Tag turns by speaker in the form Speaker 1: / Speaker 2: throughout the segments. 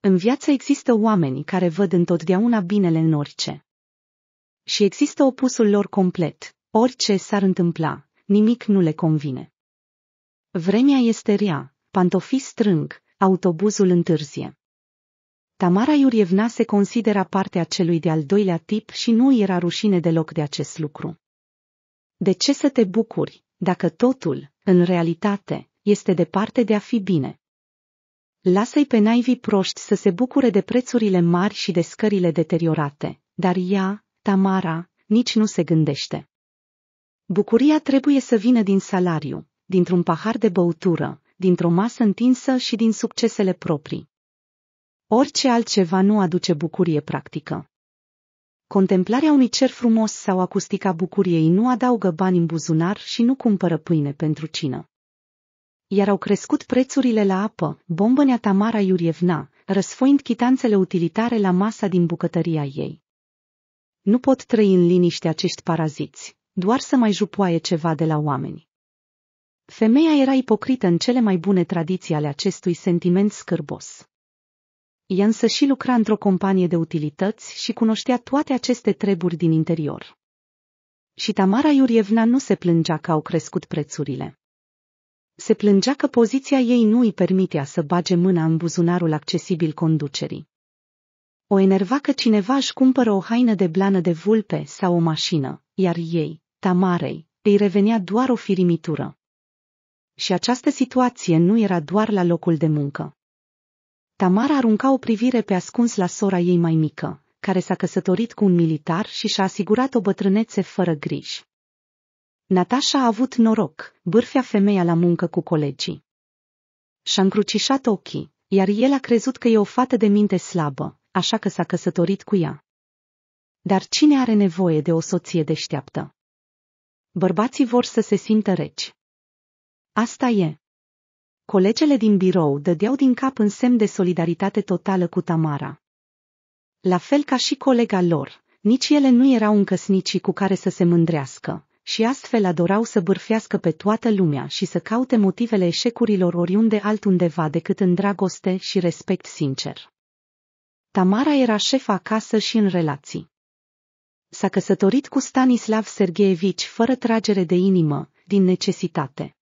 Speaker 1: În viață există oameni care văd întotdeauna binele în orice. Și există opusul lor complet. Orice s-ar întâmpla, nimic nu le convine. Vremea este rea, pantofii strâng, autobuzul întârzie. Tamara Iurievna se considera partea celui de-al doilea tip și nu era rușine deloc de acest lucru. De ce să te bucuri, dacă totul, în realitate, este departe de a fi bine? Lasă-i pe naivii proști să se bucure de prețurile mari și de scările deteriorate, dar ea, Tamara, nici nu se gândește. Bucuria trebuie să vină din salariu, dintr-un pahar de băutură, dintr-o masă întinsă și din succesele proprii. Orice altceva nu aduce bucurie practică. Contemplarea unui cer frumos sau acustica bucuriei nu adaugă bani în buzunar și nu cumpără pâine pentru cină iar au crescut prețurile la apă, bombănea Tamara Iurievna, răsfoind chitanțele utilitare la masa din bucătăria ei. Nu pot trăi în liniște acești paraziți, doar să mai jupoaie ceva de la oameni. Femeia era ipocrită în cele mai bune tradiții ale acestui sentiment scârbos. Ea însă și lucra într-o companie de utilități și cunoștea toate aceste treburi din interior. Și Tamara Iurievna nu se plângea că au crescut prețurile. Se plângea că poziția ei nu îi permitea să bage mâna în buzunarul accesibil conducerii. O enerva că cineva își cumpără o haină de blană de vulpe sau o mașină, iar ei, Tamarei, îi revenea doar o firimitură. Și această situație nu era doar la locul de muncă. Tamara arunca o privire pe ascuns la sora ei mai mică, care s-a căsătorit cu un militar și și-a asigurat o bătrânețe fără griji. Natasha a avut noroc, bârfea femeia la muncă cu colegii. Și-a încrucișat ochii, iar el a crezut că e o fată de minte slabă, așa că s-a căsătorit cu ea. Dar cine are nevoie de o soție deșteaptă? Bărbații vor să se simtă reci. Asta e. Colegele din birou dădeau din cap în semn de solidaritate totală cu Tamara. La fel ca și colega lor, nici ele nu erau încăsnicii cu care să se mândrească, și astfel adorau să bârfească pe toată lumea și să caute motivele eșecurilor oriunde altundeva decât în dragoste și respect sincer. Tamara era șefa acasă și în relații. S-a căsătorit cu Stanislav Sergeevici fără tragere de inimă, din necesitate.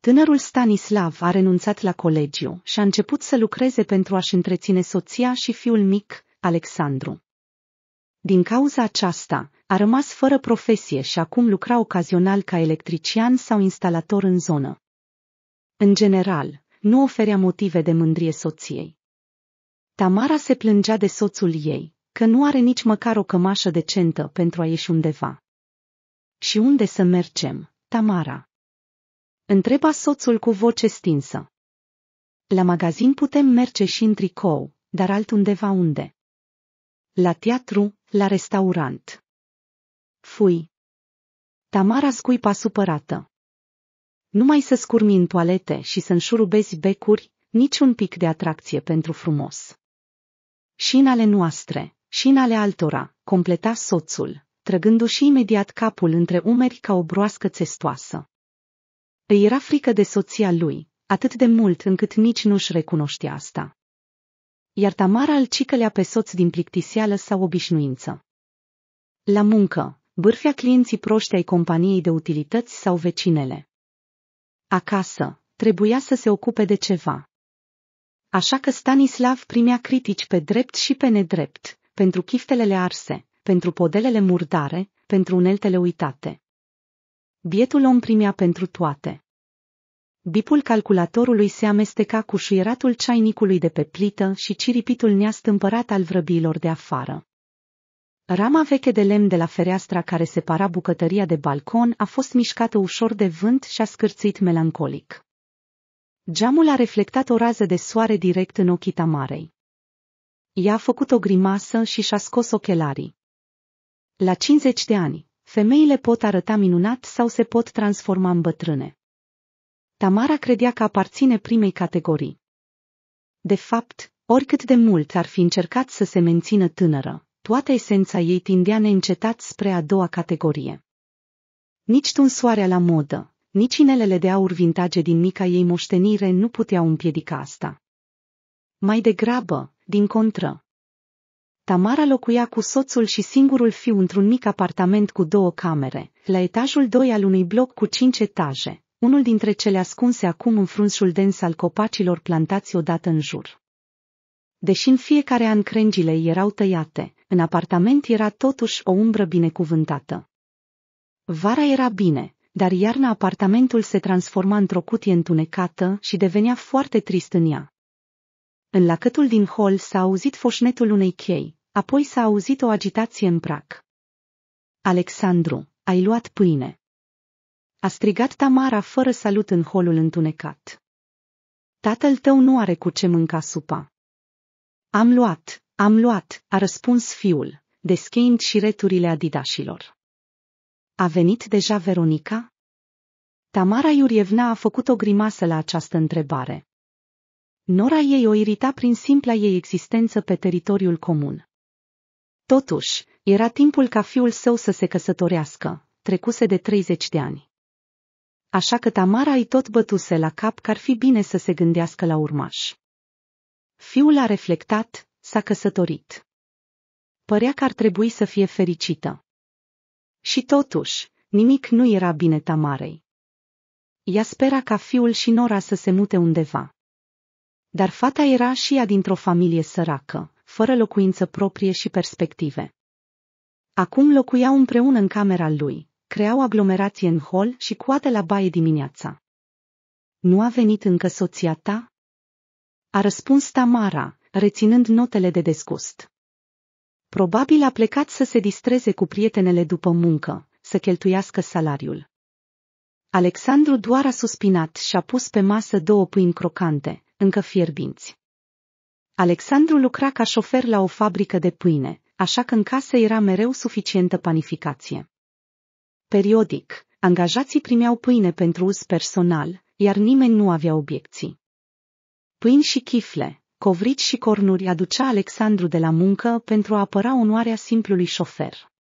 Speaker 1: Tânărul Stanislav a renunțat la colegiu și a început să lucreze pentru a-și întreține soția și fiul mic, Alexandru. Din cauza aceasta, a rămas fără profesie și acum lucra ocazional ca electrician sau instalator în zonă. În general, nu oferea motive de mândrie soției. Tamara se plângea de soțul ei, că nu are nici măcar o cămașă decentă pentru a ieși undeva. Și unde să mergem, Tamara? Întreba soțul cu voce stinsă. La magazin putem merge și în tricou, dar altundeva unde? La teatru, la restaurant. Fui. Tamara scuipa supărată. Nu mai să scurmi în toalete și să înșurubezi becuri, niciun pic de atracție pentru frumos. Și în ale noastre, și în ale altora, completa soțul, trăgându-și imediat capul între umeri ca o broască țestoasă. Îi era frică de soția lui, atât de mult încât nici nu-și recunoștea asta. Iar Tamara îl cicălea pe soț din plictiseală sau obișnuință. La muncă, bârfea clienții proști ai companiei de utilități sau vecinele. Acasă, trebuia să se ocupe de ceva. Așa că Stanislav primea critici pe drept și pe nedrept, pentru chiftelele arse, pentru podelele murdare, pentru uneltele uitate. Bietul om primea pentru toate. Bipul calculatorului se amesteca cu șuieratul ceainicului de pe plită și ciripitul neastâmpărat al vrăbiilor de afară. Rama veche de lemn de la fereastra care separa bucătăria de balcon a fost mișcată ușor de vânt și a scârțit melancolic. Geamul a reflectat o rază de soare direct în ochii Tamarei. Ea a făcut o grimasă și și-a scos ochelarii. La 50 de ani, femeile pot arăta minunat sau se pot transforma în bătrâne. Tamara credea că aparține primei categorii. De fapt, oricât de mult ar fi încercat să se mențină tânără, toată esența ei tindea neîncetat spre a doua categorie. Nici tunsoarea la modă, nici inelele de aur vintage din mica ei moștenire nu puteau împiedica asta. Mai degrabă, din contră. Tamara locuia cu soțul și singurul fiu într-un mic apartament cu două camere, la etajul 2 al unui bloc cu cinci etaje, unul dintre cele ascunse acum în frunșul dens al copacilor plantați odată în jur. Deși în fiecare an crengile erau tăiate, în apartament era totuși o umbră binecuvântată. Vara era bine, dar iarna apartamentul se transforma într-o cutie întunecată și devenea foarte trist în ea. În lacătul din hol s-a auzit foșnetul unei chei, apoi s-a auzit o agitație în prac. Alexandru, ai luat pâine. A strigat Tamara fără salut în holul întunecat. Tatăl tău nu are cu ce mânca supa. Am luat, am luat, a răspuns fiul, deschind și returile adidașilor. A venit deja Veronica? Tamara Iurievna a făcut o grimasă la această întrebare. Nora ei o irita prin simpla ei existență pe teritoriul comun. Totuși, era timpul ca fiul său să se căsătorească, trecuse de 30 de ani. Așa că Tamara îi tot bătuse la cap că ar fi bine să se gândească la urmași. Fiul a reflectat, s-a căsătorit. Părea că ar trebui să fie fericită. Și totuși, nimic nu era bine Tamarei. Ea spera ca fiul și Nora să se mute undeva. Dar fata era și ea dintr-o familie săracă, fără locuință proprie și perspective. Acum locuiau împreună în camera lui, creau aglomerație în hol și coate la baie dimineața. Nu a venit încă soția ta? a răspuns Tamara, reținând notele de desgust. Probabil a plecat să se distreze cu prietenele după muncă, să cheltuiască salariul. Alexandru doar a suspinat și a pus pe masă două pâini crocante, încă fierbinți. Alexandru lucra ca șofer la o fabrică de pâine, așa că în casă era mereu suficientă panificație. Periodic, angajații primeau pâine pentru uz personal, iar nimeni nu avea obiecții pâini și chifle, covrici și cornuri aducea Alexandru de la muncă pentru a apăra onoarea simplului șofer.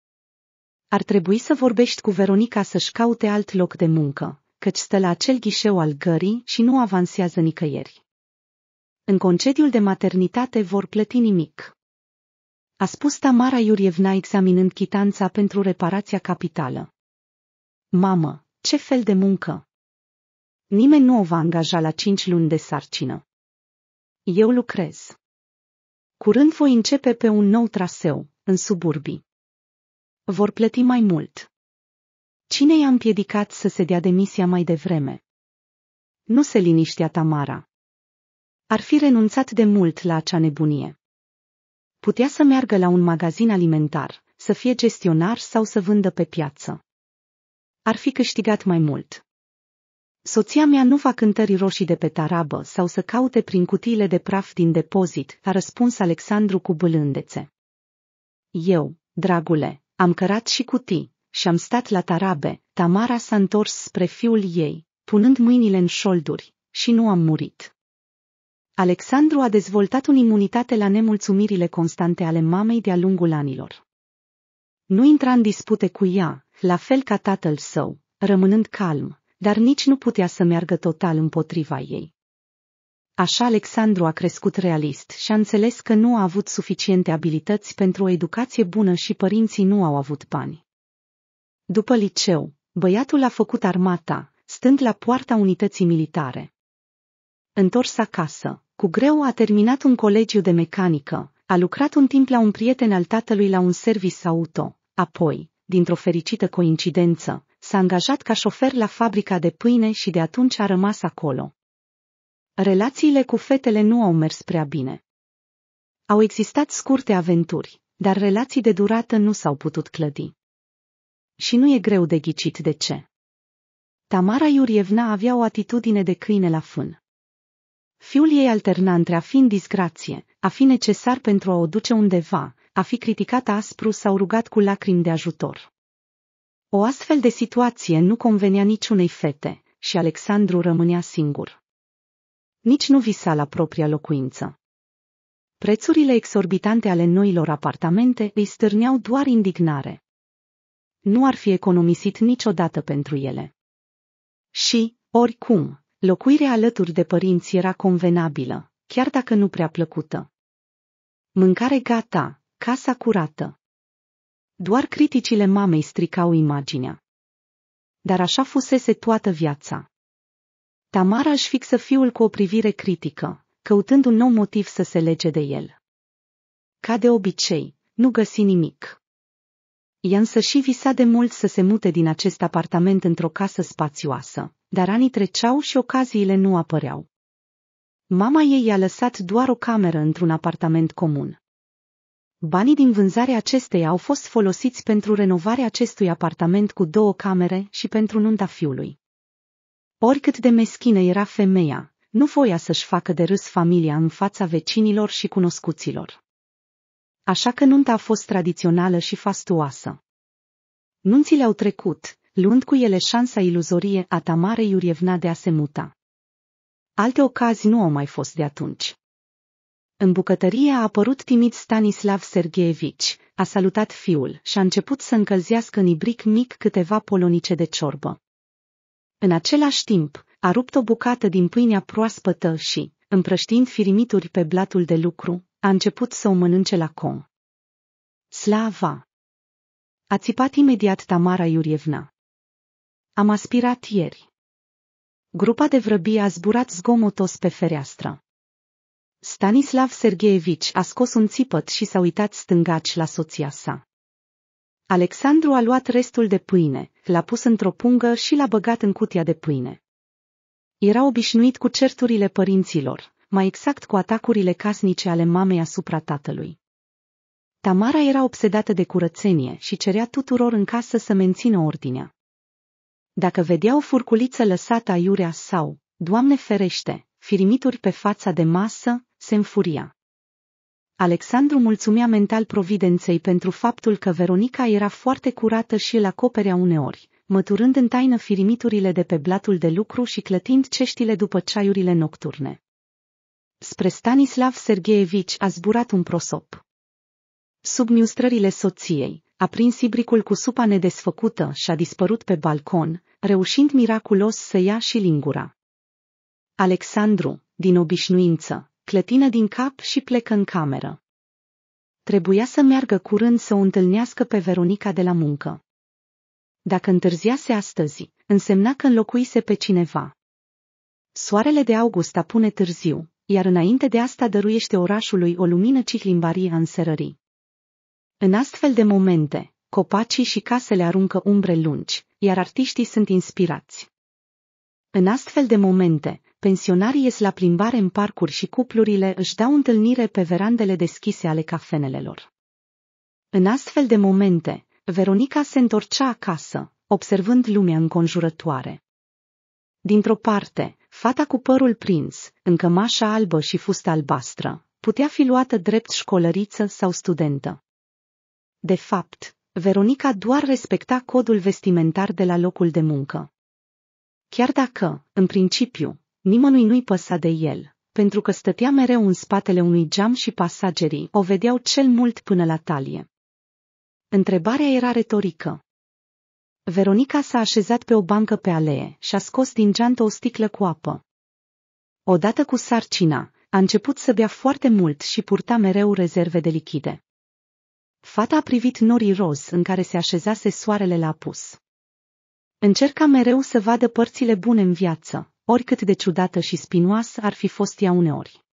Speaker 1: Ar trebui să vorbești cu Veronica să-și caute alt loc de muncă, căci stă la acel ghișeu al gării și nu avansează nicăieri. În concediul de maternitate vor plăti nimic. A spus Tamara Iurievna examinând chitanța pentru reparația capitală. Mamă, ce fel de muncă! Nimeni nu o va angaja la cinci luni de sarcină. Eu lucrez. Curând voi începe pe un nou traseu, în suburbii. Vor plăti mai mult. Cine i-a împiedicat să se dea demisia mai devreme? Nu se liniștea Tamara. Ar fi renunțat de mult la acea nebunie. Putea să meargă la un magazin alimentar, să fie gestionar sau să vândă pe piață. Ar fi câștigat mai mult. Soția mea nu va cântări roșii de pe tarabă sau să caute prin cutiile de praf din depozit, a răspuns Alexandru cu bâlândețe. Eu, dragule, am cărat și cutii și am stat la tarabe, Tamara s-a întors spre fiul ei, punând mâinile în șolduri, și nu am murit. Alexandru a dezvoltat un imunitate la nemulțumirile constante ale mamei de-a lungul anilor. Nu intra în dispute cu ea, la fel ca tatăl său, rămânând calm, dar nici nu putea să meargă total împotriva ei. Așa Alexandru a crescut realist și a înțeles că nu a avut suficiente abilități pentru o educație bună și părinții nu au avut bani. După liceu, băiatul a făcut armata, stând la poarta unității militare. Întors acasă, cu greu a terminat un colegiu de mecanică, a lucrat un timp la un prieten al tatălui la un service auto, apoi, dintr-o fericită coincidență, s-a angajat ca șofer la fabrica de pâine și de atunci a rămas acolo. Relațiile cu fetele nu au mers prea bine. Au existat scurte aventuri, dar relații de durată nu s-au putut clădi. Și nu e greu de ghicit de ce. Tamara Iurievna avea o atitudine de câine la fân. Fiul ei alterna între a fi în disgrație, a fi necesar pentru a o duce undeva, a fi criticat aspru sau rugat cu lacrimi de ajutor. O astfel de situație nu convenea niciunei fete și Alexandru rămânea singur. Nici nu visa la propria locuință. Prețurile exorbitante ale noilor apartamente îi stârneau doar indignare. Nu ar fi economisit niciodată pentru ele. Și, oricum, locuirea alături de părinți era convenabilă, chiar dacă nu prea plăcută. Mâncare gata, casa curată, doar criticile mamei stricau imaginea. Dar așa fusese toată viața. Tamara își fixă fiul cu o privire critică, căutând un nou motiv să se lege de el. Ca de obicei, nu găsi nimic. Ea însă și visa de mult să se mute din acest apartament într-o casă spațioasă, dar anii treceau și ocaziile nu apăreau. Mama ei i-a lăsat doar o cameră într-un apartament comun. Banii din vânzarea acesteia au fost folosiți pentru renovarea acestui apartament cu două camere și pentru nunta fiului. Oricât de meschină era femeia, nu voia să-și facă de râs familia în fața vecinilor și cunoscuților. Așa că nunta a fost tradițională și fastuoasă. Nunțile au trecut, luând cu ele șansa iluzorie a Tamarei Iurievna de a se muta. Alte ocazii nu au mai fost de atunci. În bucătărie a apărut timid Stanislav Sergeevici, a salutat fiul și a început să încălzească în ibric mic câteva polonice de ciorbă. În același timp, a rupt o bucată din pâinea proaspătă și, împrăștind firimituri pe blatul de lucru, a început să o mănânce la com. Slava! A țipat imediat Tamara Iurievna. Am aspirat ieri. Grupa de vrăbii a zburat zgomotos pe fereastră. Stanislav Sergeevici a scos un țipăt și s-a uitat stângaci la soția sa. Alexandru a luat restul de pâine, l-a pus într-o pungă și l-a băgat în cutia de pâine. Era obișnuit cu certurile părinților, mai exact cu atacurile casnice ale mamei asupra tatălui. Tamara era obsedată de curățenie și cerea tuturor în casă să mențină ordinea. Dacă vedea o furculiță lăsată aiurea sau, Doamne ferește, firimituri pe fața de masă, se înfuria. Alexandru mulțumea mental providenței pentru faptul că Veronica era foarte curată și îl acoperea uneori, măturând în taină firimiturile de pe blatul de lucru și clătind ceștile după ceaiurile nocturne. Spre Stanislav Sergeevici a zburat un prosop. Sub miustrările soției, a prins ibricul cu supa nedesfăcută și a dispărut pe balcon, reușind miraculos să ia și lingura. Alexandru, din obișnuință, clătină din cap și plecă în cameră. Trebuia să meargă curând să o întâlnească pe Veronica de la muncă. Dacă întârziase astăzi, însemna că înlocuise pe cineva. Soarele de august apune târziu, iar înainte de asta dăruiește orașului o lumină ciclimbarie în sărării. În astfel de momente, copacii și casele aruncă umbre lungi, iar artiștii sunt inspirați. În astfel de momente, pensionarii ies la plimbare în parcuri și cuplurile își dau întâlnire pe verandele deschise ale cafenelelor. În astfel de momente, Veronica se întorcea acasă, observând lumea înconjurătoare. Dintr-o parte, fata cu părul prins, în cămașa albă și fustă albastră, putea fi luată drept școlăriță sau studentă. De fapt, Veronica doar respecta codul vestimentar de la locul de muncă. Chiar dacă, în principiu, nimănui nu-i păsa de el, pentru că stătea mereu în spatele unui geam și pasagerii o vedeau cel mult până la talie. Întrebarea era retorică. Veronica s-a așezat pe o bancă pe alee și a scos din geantă o sticlă cu apă. Odată cu sarcina, a început să bea foarte mult și purta mereu rezerve de lichide. Fata a privit norii roz în care se așezase soarele la apus. Încerca mereu să vadă părțile bune în viață, oricât de ciudată și spinoasă ar fi fost ea uneori.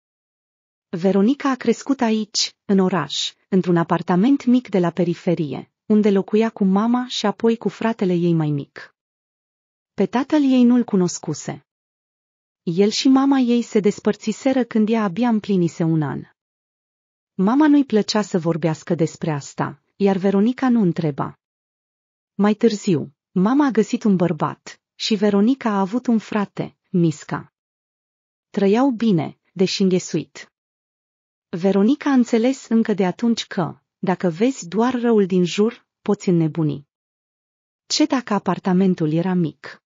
Speaker 1: Veronica a crescut aici, în oraș, într-un apartament mic de la periferie, unde locuia cu mama și apoi cu fratele ei mai mic. Pe tatăl ei nu-l cunoscuse. El și mama ei se despărțiseră când ea abia împlinise un an. Mama nu-i plăcea să vorbească despre asta, iar Veronica nu întreba. Mai târziu, Mama a găsit un bărbat și Veronica a avut un frate, Misca. Trăiau bine, deși înghesuit. Veronica a înțeles încă de atunci că, dacă vezi doar răul din jur, poți înnebuni. Ce dacă apartamentul era mic?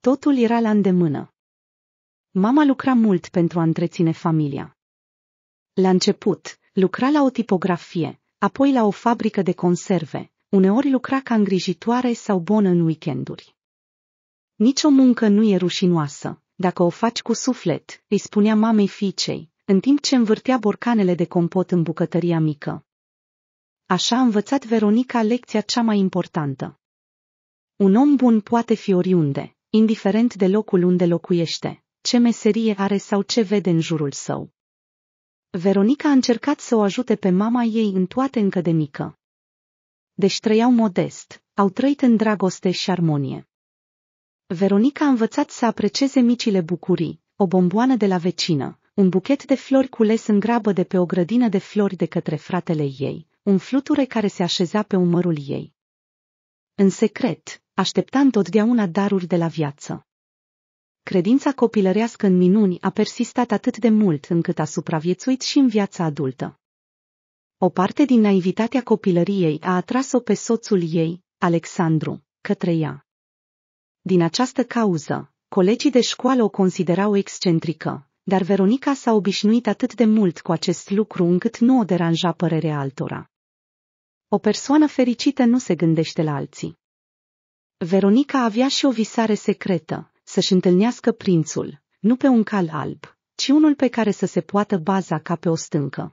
Speaker 1: Totul era la îndemână. Mama lucra mult pentru a întreține familia. La început, lucra la o tipografie, apoi la o fabrică de conserve, uneori lucra ca îngrijitoare sau bonă în weekenduri. Nici o muncă nu e rușinoasă, dacă o faci cu suflet, îi spunea mamei fiicei, în timp ce învârtea borcanele de compot în bucătăria mică. Așa a învățat Veronica lecția cea mai importantă. Un om bun poate fi oriunde, indiferent de locul unde locuiește, ce meserie are sau ce vede în jurul său. Veronica a încercat să o ajute pe mama ei în toate încă de mică. Deși trăiau modest, au trăit în dragoste și armonie. Veronica a învățat să aprecieze micile bucurii, o bomboană de la vecină, un buchet de flori cules în grabă de pe o grădină de flori de către fratele ei, un fluture care se așeza pe umărul ei. În secret, aștepta întotdeauna daruri de la viață. Credința copilărească în minuni a persistat atât de mult încât a supraviețuit și în viața adultă. O parte din naivitatea copilăriei a atras-o pe soțul ei, Alexandru, către ea. Din această cauză, colegii de școală o considerau excentrică, dar Veronica s-a obișnuit atât de mult cu acest lucru încât nu o deranja părerea altora. O persoană fericită nu se gândește la alții. Veronica avea și o visare secretă, să-și întâlnească prințul, nu pe un cal alb, ci unul pe care să se poată baza ca pe o stâncă.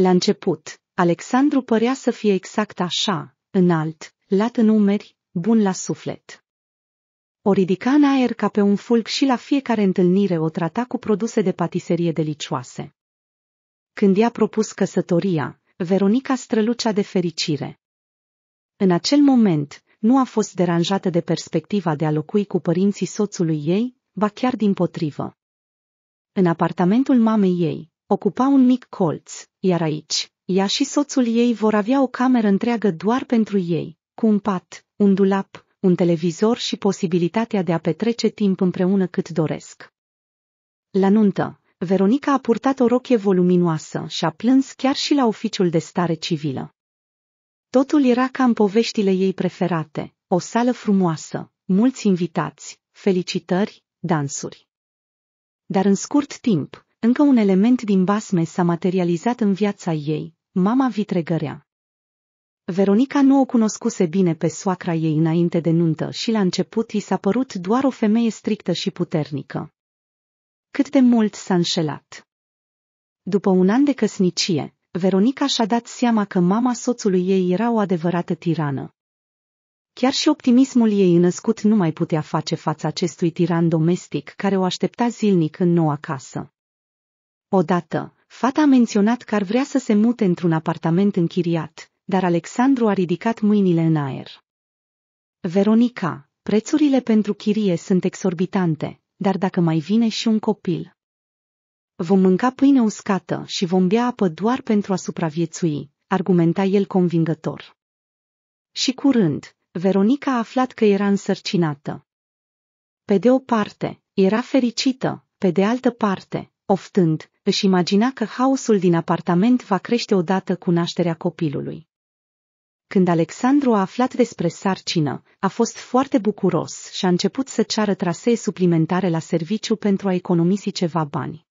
Speaker 1: La început, Alexandru părea să fie exact așa, înalt, lat în umeri, bun la suflet. O ridica în aer ca pe un fulg și la fiecare întâlnire o trata cu produse de patiserie delicioase. Când i-a propus căsătoria, Veronica strălucea de fericire. În acel moment, nu a fost deranjată de perspectiva de a locui cu părinții soțului ei, ba chiar din potrivă. În apartamentul mamei ei, ocupa un mic colț, iar aici, ea și soțul ei vor avea o cameră întreagă doar pentru ei, cu un pat, un dulap, un televizor și posibilitatea de a petrece timp împreună cât doresc. La nuntă, Veronica a purtat o rochie voluminoasă și a plâns chiar și la oficiul de stare civilă. Totul era ca în poveștile ei preferate, o sală frumoasă, mulți invitați, felicitări, dansuri. Dar în scurt timp, încă un element din basme s-a materializat în viața ei, mama vitregărea. Veronica nu o cunoscuse bine pe soacra ei înainte de nuntă și la început i s-a părut doar o femeie strictă și puternică. Cât de mult s-a înșelat. După un an de căsnicie, Veronica și-a dat seama că mama soțului ei era o adevărată tirană. Chiar și optimismul ei născut nu mai putea face față acestui tiran domestic care o aștepta zilnic în noua casă. Odată, fata a menționat că ar vrea să se mute într-un apartament închiriat, dar Alexandru a ridicat mâinile în aer. Veronica, prețurile pentru chirie sunt exorbitante, dar dacă mai vine și un copil. Vom mânca pâine uscată și vom bea apă doar pentru a supraviețui, argumenta el convingător. Și curând, Veronica a aflat că era însărcinată. Pe de o parte, era fericită, pe de altă parte, oftând, își imagina că haosul din apartament va crește odată cu nașterea copilului. Când Alexandru a aflat despre sarcină, a fost foarte bucuros și a început să ceară trasee suplimentare la serviciu pentru a economisi ceva bani.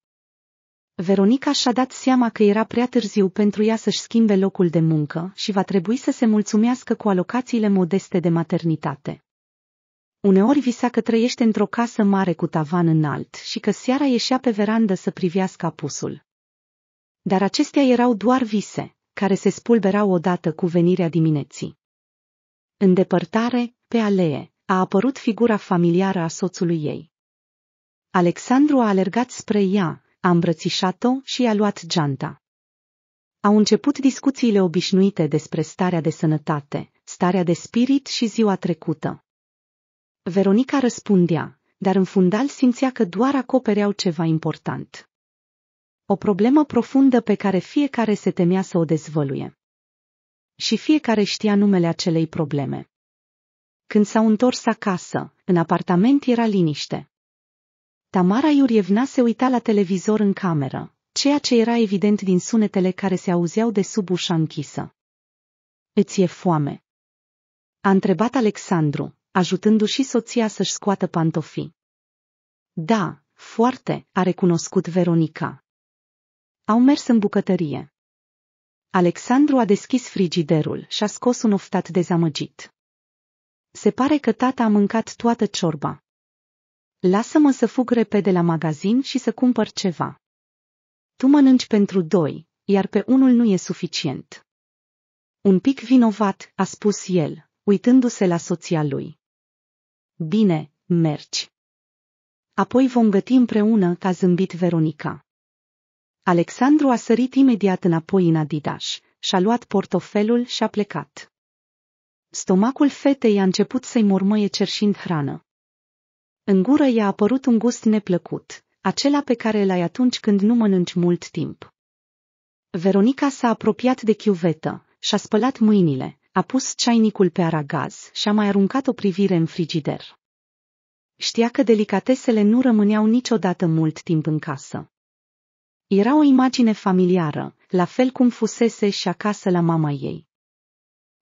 Speaker 1: Veronica și-a dat seama că era prea târziu pentru ea să-și schimbe locul de muncă și va trebui să se mulțumească cu alocațiile modeste de maternitate. Uneori visa că trăiește într-o casă mare cu tavan înalt și că seara ieșea pe verandă să privească apusul. Dar acestea erau doar vise, care se spulberau odată cu venirea dimineții. În depărtare, pe alee, a apărut figura familiară a soțului ei. Alexandru a alergat spre ea, a îmbrățișat-o și i-a luat geanta. Au început discuțiile obișnuite despre starea de sănătate, starea de spirit și ziua trecută. Veronica răspundea, dar în fundal simțea că doar acopereau ceva important. O problemă profundă pe care fiecare se temea să o dezvăluie. Și fiecare știa numele acelei probleme. Când s-au întors acasă, în apartament era liniște. Tamara Iurievna se uita la televizor în cameră, ceea ce era evident din sunetele care se auzeau de sub ușa închisă. Îți e foame? A întrebat Alexandru, ajutându-și soția să-și scoată pantofii. Da, foarte, a recunoscut Veronica. Au mers în bucătărie. Alexandru a deschis frigiderul și a scos un oftat dezamăgit. Se pare că tata a mâncat toată ciorba. Lasă-mă să fug repede la magazin și să cumpăr ceva. Tu mănânci pentru doi, iar pe unul nu e suficient. Un pic vinovat, a spus el, uitându-se la soția lui. Bine, mergi. Apoi vom găti împreună, ca zâmbit Veronica. Alexandru a sărit imediat înapoi în adidaș, și-a luat portofelul și a plecat. Stomacul fetei a început să-i mormăie cerșind hrană. În gură i-a apărut un gust neplăcut, acela pe care l-ai atunci când nu mănânci mult timp. Veronica s-a apropiat de chiuvetă și-a spălat mâinile, a pus ceainicul pe aragaz și a mai aruncat o privire în frigider. Știa că delicatesele nu rămâneau niciodată mult timp în casă. Era o imagine familiară, la fel cum fusese și acasă la mama ei.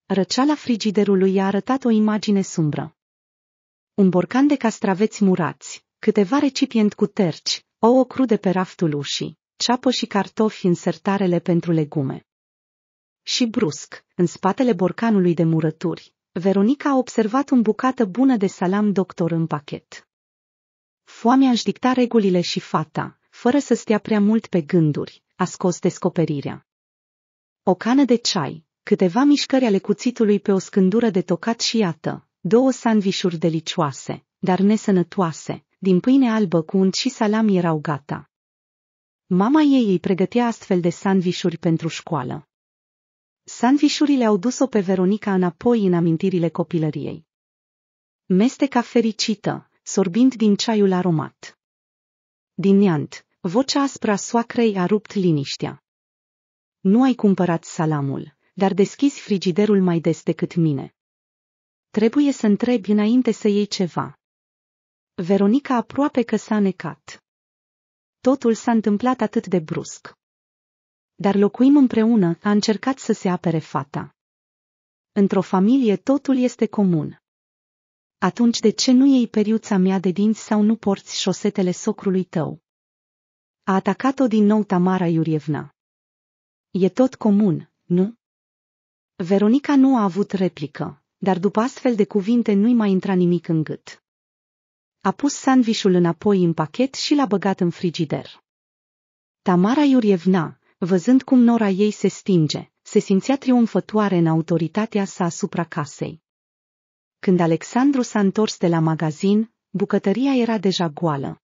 Speaker 1: Răceala frigiderului i-a arătat o imagine sumbră. Un borcan de castraveți murați, câteva recipient cu terci, ouă crude pe raftul ușii, ceapă și cartofi în sertarele pentru legume. Și brusc, în spatele borcanului de murături, Veronica a observat un bucată bună de salam doctor în pachet. Foamea își dicta regulile și fata, fără să stea prea mult pe gânduri, a scos descoperirea. O cană de ceai, câteva mișcări ale cuțitului pe o scândură de tocat și iată, două sandvișuri delicioase, dar nesănătoase, din pâine albă cu unt și salam erau gata. Mama ei îi pregătea astfel de sandvișuri pentru școală. Sanvișurile au dus-o pe Veronica înapoi în amintirile copilăriei. Mesteca fericită, sorbind din ceaiul aromat. Din neant, vocea aspra soacrei a rupt liniștea. Nu ai cumpărat salamul, dar deschizi frigiderul mai des decât mine. Trebuie să întrebi înainte să iei ceva. Veronica aproape că s-a necat. Totul s-a întâmplat atât de brusc. Dar locuim împreună, a încercat să se apere fata. Într-o familie totul este comun. Atunci de ce nu iei periuța mea de dinți sau nu porți șosetele socrului tău? A atacat-o din nou Tamara Iurievna. E tot comun, nu? Veronica nu a avut replică, dar după astfel de cuvinte nu-i mai intra nimic în gât. A pus sandvișul înapoi în pachet și l-a băgat în frigider. Tamara Iurievna, Văzând cum nora ei se stinge, se simțea triumfătoare în autoritatea sa asupra casei. Când Alexandru s-a întors de la magazin, bucătăria era deja goală.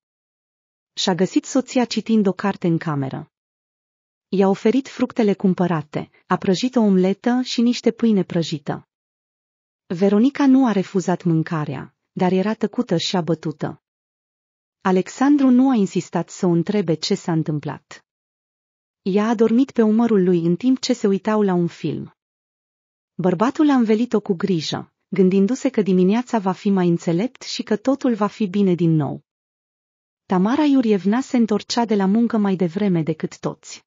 Speaker 1: Și-a găsit soția citind o carte în cameră. I-a oferit fructele cumpărate, a prăjit o omletă și niște pâine prăjită. Veronica nu a refuzat mâncarea, dar era tăcută și abătută. Alexandru nu a insistat să o întrebe ce s-a întâmplat. Ea a dormit pe umărul lui în timp ce se uitau la un film. Bărbatul a învelit-o cu grijă, gândindu-se că dimineața va fi mai înțelept și că totul va fi bine din nou. Tamara Iurievna se întorcea de la muncă mai devreme decât toți.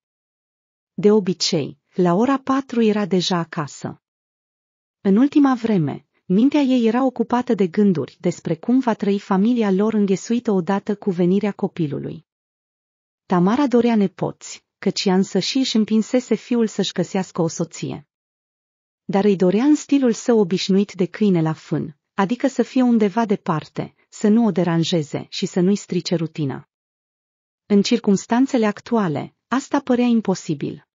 Speaker 1: De obicei, la ora patru era deja acasă. În ultima vreme, mintea ei era ocupată de gânduri despre cum va trăi familia lor înghesuită odată cu venirea copilului. Tamara dorea nepoți, căci ea însăși își împinsese fiul să-și găsească o soție. Dar îi dorea în stilul său obișnuit de câine la fân, adică să fie undeva departe, să nu o deranjeze și să nu-i strice rutina. În circumstanțele actuale, asta părea imposibil.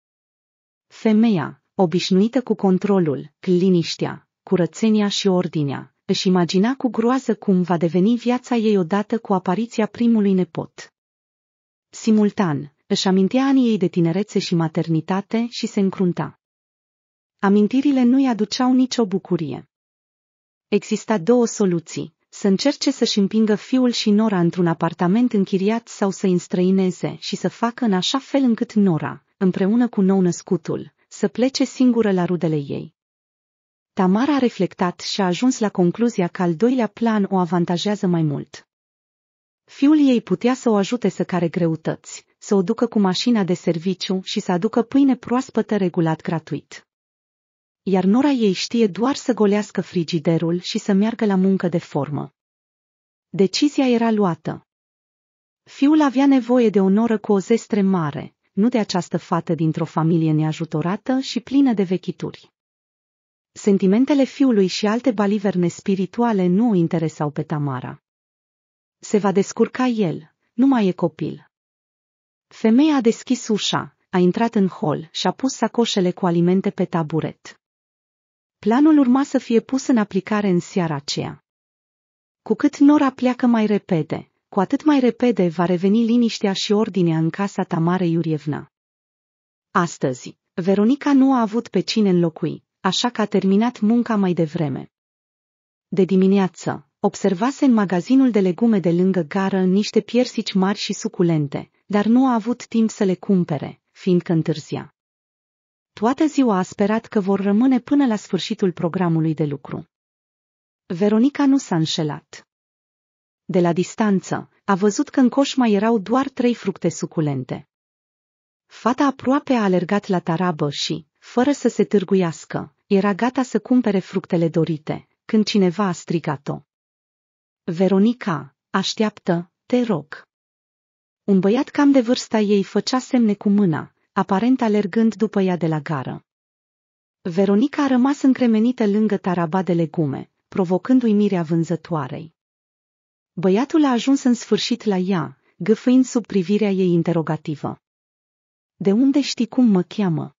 Speaker 1: Femeia, obișnuită cu controlul, liniștea, curățenia și ordinea, își imagina cu groază cum va deveni viața ei odată cu apariția primului nepot. Simultan, își amintea anii ei de tinerețe și maternitate și se încrunta. Amintirile nu-i aduceau nicio bucurie. Exista două soluții, să încerce să-și împingă fiul și Nora într-un apartament închiriat sau să-i înstrăineze și să facă în așa fel încât Nora, împreună cu nou-născutul, să plece singură la rudele ei. Tamara a reflectat și a ajuns la concluzia că al doilea plan o avantajează mai mult. Fiul ei putea să o ajute să care greutăți, să o ducă cu mașina de serviciu și să aducă pâine proaspătă regulat gratuit. Iar nora ei știe doar să golească frigiderul și să meargă la muncă de formă. Decizia era luată. Fiul avea nevoie de o noră cu o zestre mare, nu de această fată dintr-o familie neajutorată și plină de vechituri. Sentimentele fiului și alte baliverne spirituale nu o interesau pe Tamara. Se va descurca el, nu mai e copil, Femeia a deschis ușa, a intrat în hol și a pus sacoșele cu alimente pe taburet. Planul urma să fie pus în aplicare în seara aceea. Cu cât Nora pleacă mai repede, cu atât mai repede va reveni liniștea și ordinea în casa Tamare Iurievna. Astăzi, Veronica nu a avut pe cine înlocui, așa că a terminat munca mai devreme. De dimineață, observase în magazinul de legume de lângă gară niște piersici mari și suculente, dar nu a avut timp să le cumpere, fiindcă întârzia. Toată ziua a sperat că vor rămâne până la sfârșitul programului de lucru. Veronica nu s-a înșelat. De la distanță, a văzut că în coș mai erau doar trei fructe suculente. Fata aproape a alergat la tarabă și, fără să se târguiască, era gata să cumpere fructele dorite, când cineva a strigat-o. Veronica, așteaptă, te rog. Un băiat cam de vârsta ei făcea semne cu mâna, aparent alergând după ea de la gară. Veronica a rămas încremenită lângă taraba de legume, provocând uimirea vânzătoarei. Băiatul a ajuns în sfârșit la ea, gâfâind sub privirea ei interogativă. De unde știi cum mă cheamă?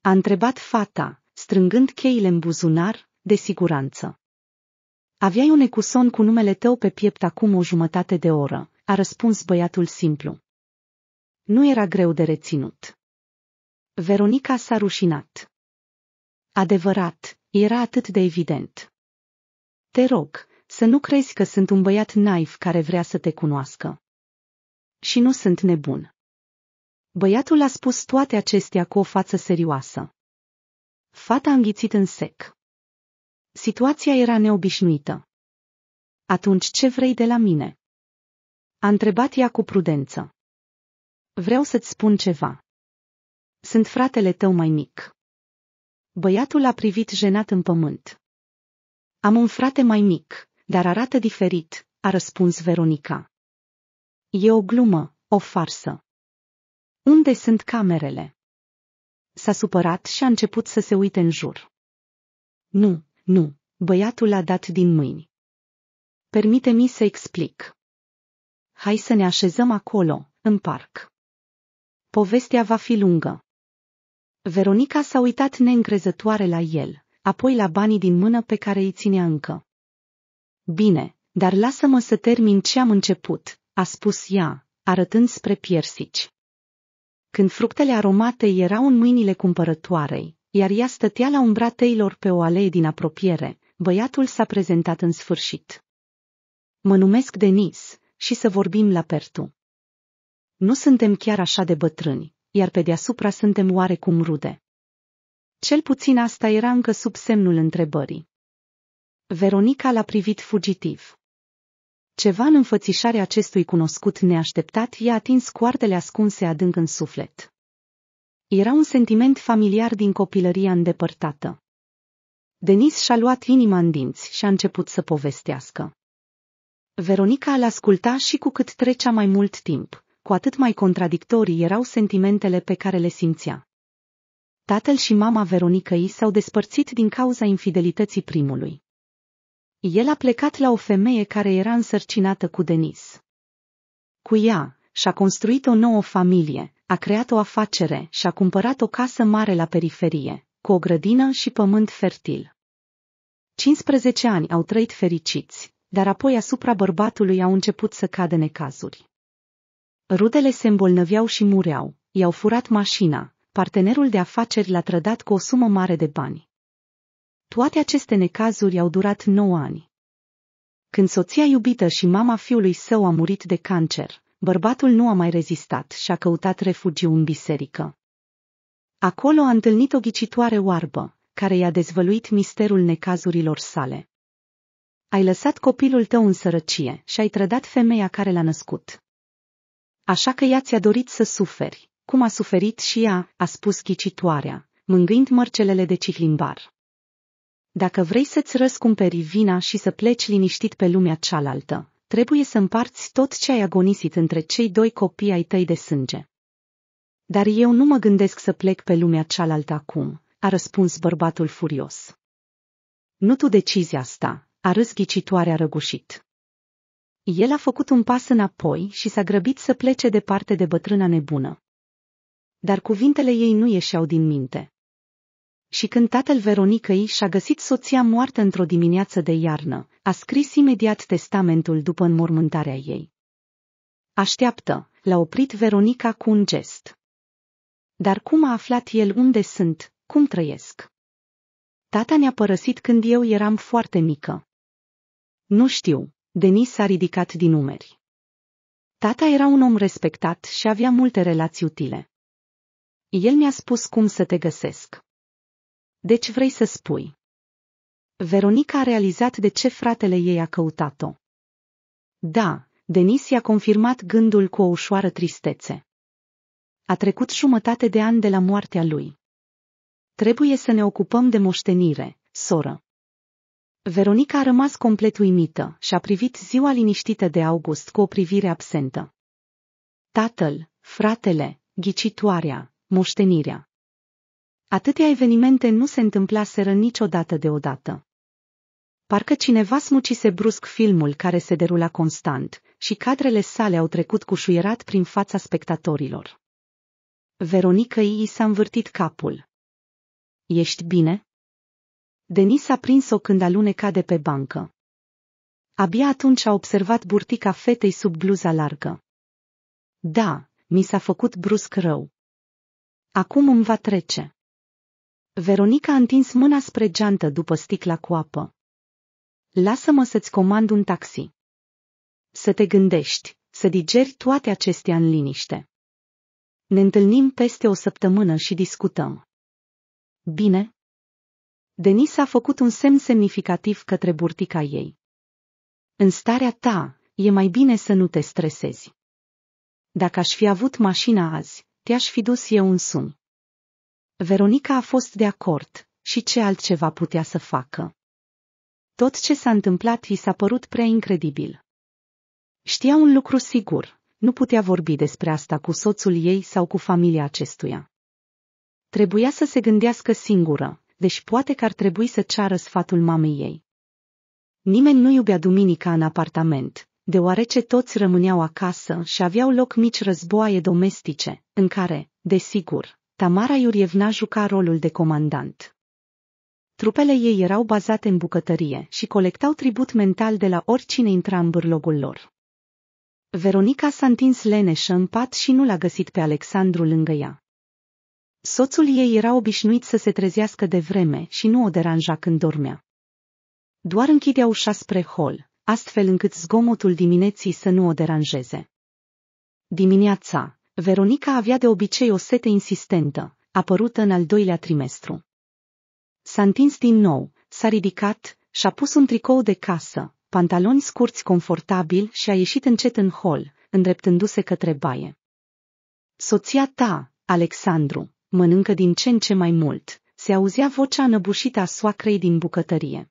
Speaker 1: A întrebat fata, strângând cheile în buzunar, de siguranță. Aveai un ecuson cu numele tău pe piept acum o jumătate de oră, a răspuns băiatul simplu. Nu era greu de reținut. Veronica s-a rușinat. Adevărat, era atât de evident. Te rog, să nu crezi că sunt un băiat naiv care vrea să te cunoască. Și nu sunt nebun. Băiatul a spus toate acestea cu o față serioasă. Fata a înghițit în sec. Situația era neobișnuită. Atunci ce vrei de la mine? A întrebat ea cu prudență. Vreau să-ți spun ceva. Sunt fratele tău mai mic. Băiatul a privit jenat în pământ. Am un frate mai mic, dar arată diferit, a răspuns Veronica. E o glumă, o farsă. Unde sunt camerele? S-a supărat și a început să se uite în jur. Nu, nu, băiatul a dat din mâini. Permite-mi să explic hai să ne așezăm acolo, în parc. Povestea va fi lungă. Veronica s-a uitat neîncrezătoare la el, apoi la banii din mână pe care îi ținea încă. Bine, dar lasă-mă să termin ce am început, a spus ea, arătând spre piersici. Când fructele aromate erau în mâinile cumpărătoarei, iar ea stătea la umbra teilor pe o alee din apropiere, băiatul s-a prezentat în sfârșit. Mă numesc Denis, și să vorbim la pertu. Nu suntem chiar așa de bătrâni, iar pe deasupra suntem oarecum rude. Cel puțin asta era încă sub semnul întrebării. Veronica l-a privit fugitiv. Ceva în înfățișarea acestui cunoscut neașteptat i-a atins coartele ascunse adânc în suflet. Era un sentiment familiar din copilăria îndepărtată. Denis și-a luat inima în dinți și a început să povestească. Veronica îl asculta și cu cât trecea mai mult timp, cu atât mai contradictorii erau sentimentele pe care le simțea. Tatăl și mama Veronicăi s-au despărțit din cauza infidelității primului. El a plecat la o femeie care era însărcinată cu Denis. Cu ea, și-a construit o nouă familie, a creat o afacere și a cumpărat o casă mare la periferie, cu o grădină și pământ fertil. 15 ani au trăit fericiți, dar apoi asupra bărbatului au început să cadă necazuri. Rudele se îmbolnăveau și mureau, i-au furat mașina, partenerul de afaceri l-a trădat cu o sumă mare de bani. Toate aceste necazuri au durat 9 ani. Când soția iubită și mama fiului său a murit de cancer, bărbatul nu a mai rezistat și a căutat refugiu în biserică. Acolo a întâlnit o ghicitoare oarbă, care i-a dezvăluit misterul necazurilor sale. Ai lăsat copilul tău în sărăcie și ai trădat femeia care l-a născut. Așa că ea ți-a dorit să suferi, cum a suferit și ea, a spus chicitoarea, mângâind mărcelele de cihlimbar. Dacă vrei să-ți răscumperi vina și să pleci liniștit pe lumea cealaltă, trebuie să împarți tot ce ai agonisit între cei doi copii ai tăi de sânge. Dar eu nu mă gândesc să plec pe lumea cealaltă acum, a răspuns bărbatul furios. Nu tu decizi asta, a râs ghicitoarea răgușit. El a făcut un pas înapoi și s-a grăbit să plece departe de bătrâna nebună. Dar cuvintele ei nu ieșeau din minte. Și când tatăl Veronicăi și-a găsit soția moartă într-o dimineață de iarnă, a scris imediat testamentul după înmormântarea ei. Așteaptă, l-a oprit Veronica cu un gest. Dar cum a aflat el unde sunt, cum trăiesc? Tata ne-a părăsit când eu eram foarte mică. Nu știu, Denis s-a ridicat din umeri. Tata era un om respectat și avea multe relații utile. El mi-a spus cum să te găsesc. Deci vrei să spui. Veronica a realizat de ce fratele ei a căutat-o. Da, Denis i-a confirmat gândul cu o ușoară tristețe. A trecut jumătate de ani de la moartea lui. Trebuie să ne ocupăm de moștenire, soră. Veronica a rămas complet uimită și a privit ziua liniștită de August cu o privire absentă. Tatăl, fratele, ghicitoarea, moștenirea. Atâtea evenimente nu se întâmplaseră niciodată deodată. Parcă cineva smucise brusc filmul care se derula constant și cadrele sale au trecut cu șuierat prin fața spectatorilor. Veronica i s-a învârtit capul. Ești bine?" Denis a prins-o când aluneca de pe bancă. Abia atunci a observat burtica fetei sub bluza largă. Da, mi s-a făcut brusc rău. Acum îmi va trece. Veronica a întins mâna spre geantă după sticla cu apă. Lasă-mă să-ți comand un taxi. Să te gândești, să digeri toate acestea în liniște. Ne întâlnim peste o săptămână și discutăm. Bine, Denis a făcut un semn semnificativ către burtica ei. În starea ta, e mai bine să nu te stresezi. Dacă aș fi avut mașina azi, te-aș fi dus eu sum. Veronica a fost de acord și ce altceva putea să facă. Tot ce s-a întâmplat i s-a părut prea incredibil. Știa un lucru sigur, nu putea vorbi despre asta cu soțul ei sau cu familia acestuia. Trebuia să se gândească singură, deși poate că ar trebui să ceară sfatul mamei ei. Nimeni nu iubea duminica în apartament, deoarece toți rămâneau acasă și aveau loc mici războaie domestice, în care, desigur, Tamara Iurievna juca rolul de comandant. Trupele ei erau bazate în bucătărie și colectau tribut mental de la oricine intra în bârlogul lor. Veronica s-a întins leneșă în pat și nu l-a găsit pe Alexandru lângă ea. Soțul ei era obișnuit să se trezească de vreme și nu o deranja când dormea. Doar închidea ușa spre hol, astfel încât zgomotul dimineții să nu o deranjeze. Dimineața, Veronica avea de obicei o sete insistentă, apărută în al doilea trimestru. S-a întins din nou, s-a ridicat, și-a pus un tricou de casă, pantaloni scurți confortabil și a ieșit încet în hol, îndreptându-se către baie. Soția ta, Alexandru, mănâncă din ce în ce mai mult, se auzea vocea năbușită a soacrei din bucătărie.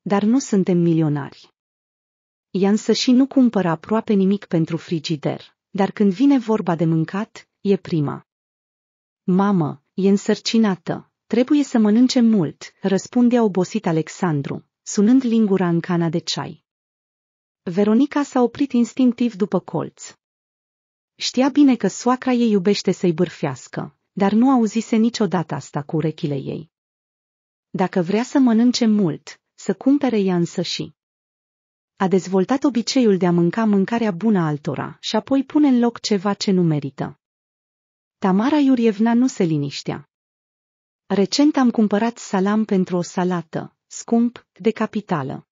Speaker 1: Dar nu suntem milionari. Ian să și nu cumpără aproape nimic pentru frigider, dar când vine vorba de mâncat, e prima. Mamă, e însărcinată, trebuie să mănânce mult, răspunde obosit Alexandru, sunând lingura în cana de ceai. Veronica s-a oprit instinctiv după colț. Știa bine că soacra ei iubește să-i bârfească, dar nu auzise niciodată asta cu urechile ei. Dacă vrea să mănânce mult, să cumpere ea însă și. A dezvoltat obiceiul de a mânca mâncarea bună altora și apoi pune în loc ceva ce nu merită. Tamara Iurievna nu se liniștea. Recent am cumpărat salam pentru o salată, scump, de capitală.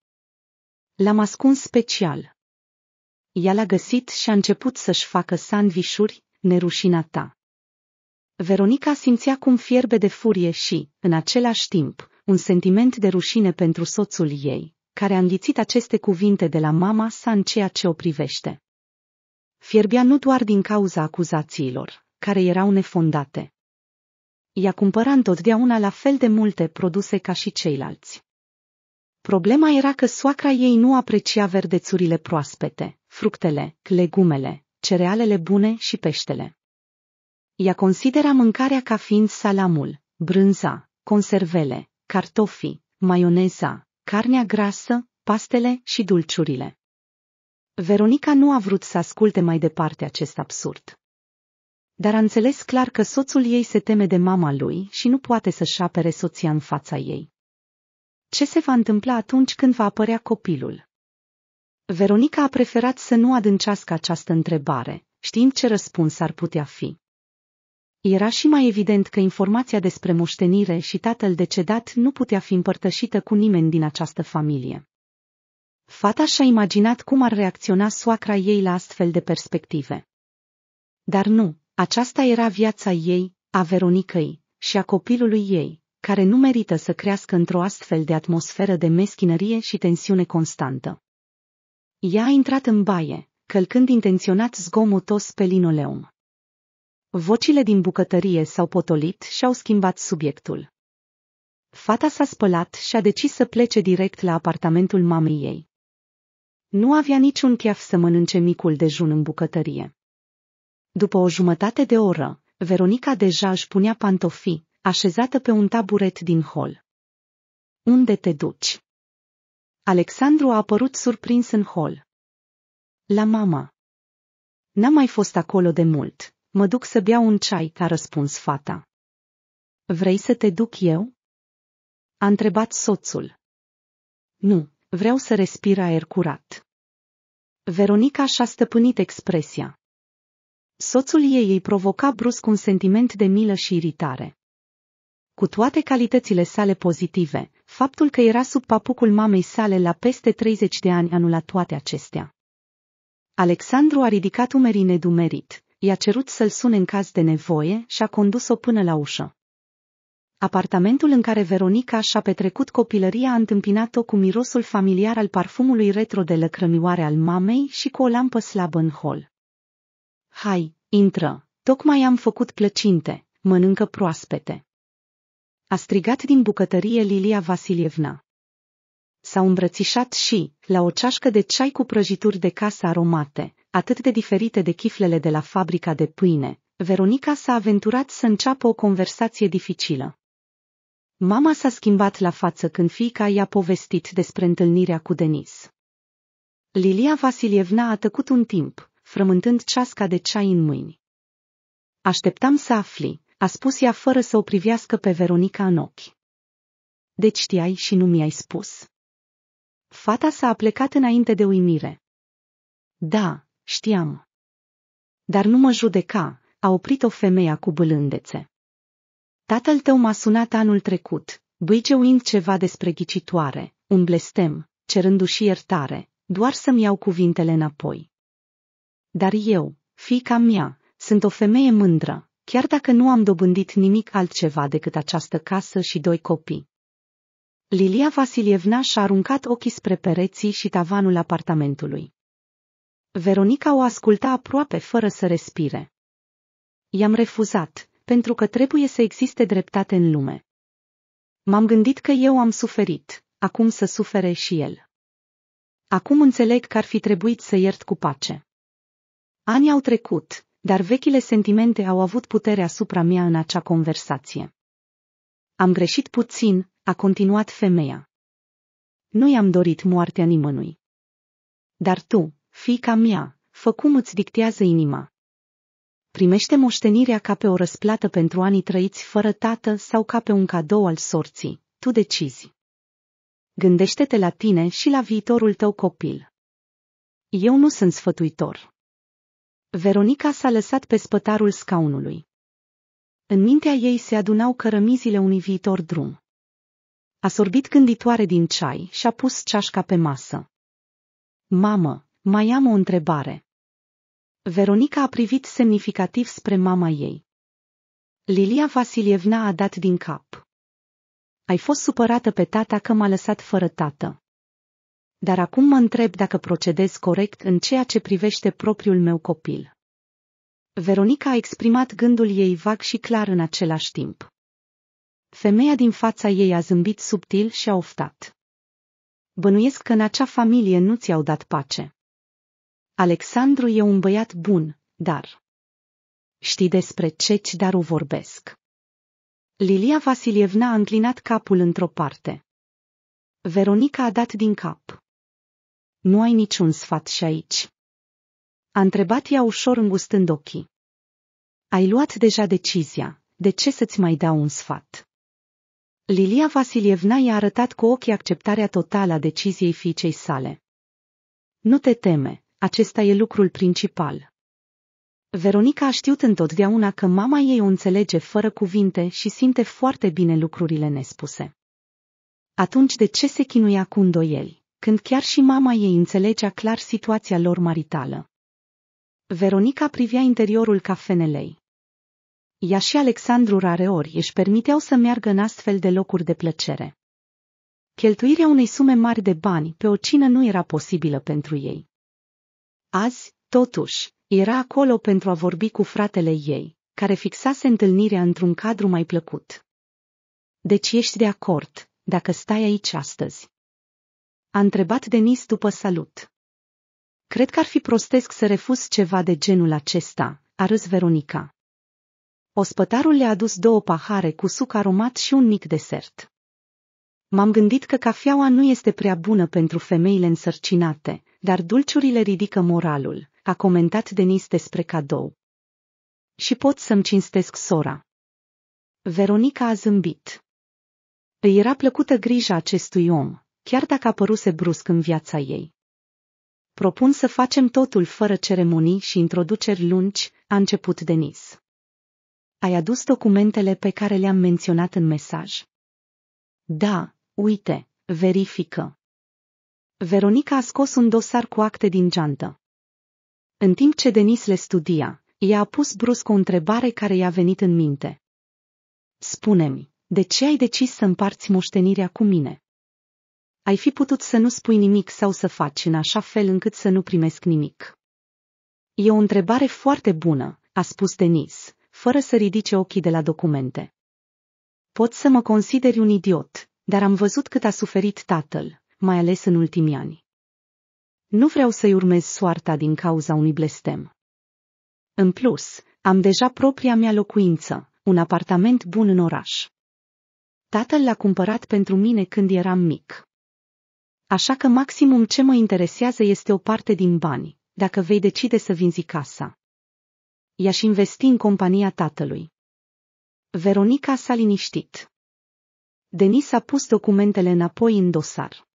Speaker 1: L-am ascuns special. Ea l-a găsit și a început să-și facă sandvișuri, nerușina ta. Veronica simțea cum fierbe de furie și, în același timp, un sentiment de rușine pentru soțul ei, care a înghițit aceste cuvinte de la mama sa în ceea ce o privește. Fierbea nu doar din cauza acuzațiilor, care erau nefondate. Ea cumpăra întotdeauna la fel de multe produse ca și ceilalți. Problema era că soacra ei nu aprecia verdețurile proaspete, fructele, legumele, cerealele bune și peștele. Ea considera mâncarea ca fiind salamul, brânza, conservele, cartofii, maioneza, carnea grasă, pastele și dulciurile. Veronica nu a vrut să asculte mai departe acest absurd. Dar a înțeles clar că soțul ei se teme de mama lui și nu poate să-și apere soția în fața ei. Ce se va întâmpla atunci când va apărea copilul? Veronica a preferat să nu adâncească această întrebare, știind ce răspuns ar putea fi. Era și mai evident că informația despre moștenire și tatăl decedat nu putea fi împărtășită cu nimeni din această familie. Fata și-a imaginat cum ar reacționa soacra ei la astfel de perspective. Dar nu, aceasta era viața ei, a Veronicăi și a copilului ei, care nu merită să crească într-o astfel de atmosferă de meschinărie și tensiune constantă. Ea a intrat în baie, călcând intenționat zgomotos pe linoleum. Vocile din bucătărie s-au potolit și au schimbat subiectul. Fata s-a spălat și a decis să plece direct la apartamentul mamei ei. Nu avea niciun chef să mănânce micul dejun în bucătărie. După o jumătate de oră, Veronica deja își punea pantofii, așezată pe un taburet din hol. Unde te duci? Alexandru a apărut surprins în hol. La mama. N-a mai fost acolo de mult. Mă duc să beau un ceai, a răspuns fata. Vrei să te duc eu? A întrebat soțul. Nu, vreau să respir aer curat. Veronica și-a stăpânit expresia. Soțul ei îi provoca brusc un sentiment de milă și iritare. Cu toate calitățile sale pozitive, faptul că era sub papucul mamei sale la peste 30 de ani anula toate acestea. Alexandru a ridicat umerii nedumerit, i-a cerut să-l sune în caz de nevoie și a condus-o până la ușă. Apartamentul în care Veronica și-a petrecut copilăria a întâmpinat-o cu mirosul familiar al parfumului retro de lăcrămioare al mamei și cu o lampă slabă în hol. Hai, intră, tocmai am făcut plăcinte, mănâncă proaspete. A strigat din bucătărie Lilia Vasilievna. S-au îmbrățișat și, la o ceașcă de ceai cu prăjituri de casă aromate, atât de diferite de chiflele de la fabrica de pâine, Veronica s-a aventurat să înceapă o conversație dificilă. Mama s-a schimbat la față când fiica i-a povestit despre întâlnirea cu Denis. Lilia Vasilievna a tăcut un timp, frământând ceasca de ceai în mâini. Așteptam să afli, a spus ea fără să o privească pe Veronica în ochi. Deci știai și nu mi-ai spus. Fata s-a plecat înainte de uimire. Da, Știam. Dar nu mă judeca, a oprit-o femeia cu bâlândețe. Tatăl tău m-a sunat anul trecut, bâigeuind ceva despre ghicitoare, un blestem, cerându-și iertare, doar să-mi iau cuvintele înapoi. Dar eu, fica mea, sunt o femeie mândră, chiar dacă nu am dobândit nimic altceva decât această casă și doi copii. Lilia Vasilievna și-a aruncat ochii spre pereții și tavanul apartamentului. Veronica o asculta aproape fără să respire. I-am refuzat, pentru că trebuie să existe dreptate în lume. M-am gândit că eu am suferit, acum să sufere și el. Acum înțeleg că ar fi trebuit să iert cu pace. Ani au trecut, dar vechile sentimente au avut putere asupra mea în acea conversație. Am greșit puțin, a continuat femeia. Nu i-am dorit moartea nimănui. Dar tu, Fica mea, fă cum îți dictează inima. Primește moștenirea ca pe o răsplată pentru anii trăiți fără tată sau ca pe un cadou al sorții, tu decizi. Gândește-te la tine și la viitorul tău copil. Eu nu sunt sfătuitor. Veronica s-a lăsat pe spătarul scaunului. În mintea ei se adunau cărămizile unui viitor drum. A sorbit gânditoare din ceai și a pus ceașca pe masă. Mamă, mai am o întrebare. Veronica a privit semnificativ spre mama ei. Lilia Vasilievna a dat din cap. Ai fost supărată pe tata că m-a lăsat fără tată. Dar acum mă întreb dacă procedez corect în ceea ce privește propriul meu copil. Veronica a exprimat gândul ei vag și clar în același timp. Femeia din fața ei a zâmbit subtil și a oftat. Bănuiesc că în acea familie nu ți-au dat pace. Alexandru e un băiat bun, dar... Știi despre ce daru vorbesc. Lilia Vasilievna a înclinat capul într-o parte. Veronica a dat din cap. Nu ai niciun sfat și aici. A întrebat ea ușor îngustând ochii. Ai luat deja decizia, de ce să-ți mai dau un sfat? Lilia Vasilievna i-a arătat cu ochii acceptarea totală a deciziei fiicei sale. Nu te teme, acesta e lucrul principal. Veronica a știut întotdeauna că mama ei o înțelege fără cuvinte și simte foarte bine lucrurile nespuse. Atunci de ce se chinuia cu îndoieli, când chiar și mama ei înțelegea clar situația lor maritală? Veronica privea interiorul cafenelei. Ea și Alexandru rareori își permiteau să meargă în astfel de locuri de plăcere. Cheltuirea unei sume mari de bani pe o cină nu era posibilă pentru ei. Azi, totuși, era acolo pentru a vorbi cu fratele ei, care fixase întâlnirea într-un cadru mai plăcut. Deci ești de acord, dacă stai aici astăzi? A întrebat Denis după salut. Cred că ar fi prostesc să refuz ceva de genul acesta, a râs Veronica. Ospătarul le-a adus două pahare cu suc aromat și un mic desert. M-am gândit că cafeaua nu este prea bună pentru femeile însărcinate, dar dulciurile ridică moralul, a comentat Denis despre cadou. Și pot să-mi cinstesc sora. Veronica a zâmbit. Îi era plăcută grija acestui om, chiar dacă apăruse brusc în viața ei. Propun să facem totul fără ceremonii și introduceri lungi, a început Denis. Ai adus documentele pe care le-am menționat în mesaj? Da, Uite, verifică. Veronica a scos un dosar cu acte din geantă. În timp ce Denis le studia, i-a pus brusc o întrebare care i-a venit în minte. Spune-mi, de ce ai decis să împarți moștenirea cu mine? Ai fi putut să nu spui nimic sau să faci în așa fel încât să nu primesc nimic. E o întrebare foarte bună, a spus Denis, fără să ridice ochii de la documente. Pot să mă consideri un idiot, dar am văzut cât a suferit tatăl, mai ales în ultimii ani. Nu vreau să-i urmez soarta din cauza unui blestem. În plus, am deja propria mea locuință, un apartament bun în oraș. Tatăl l-a cumpărat pentru mine când eram mic. Așa că maximum ce mă interesează este o parte din bani, dacă vei decide să vinzi casa. I-aș investi în compania tatălui. Veronica s-a liniștit. Denis a pus documentele înapoi în dosar.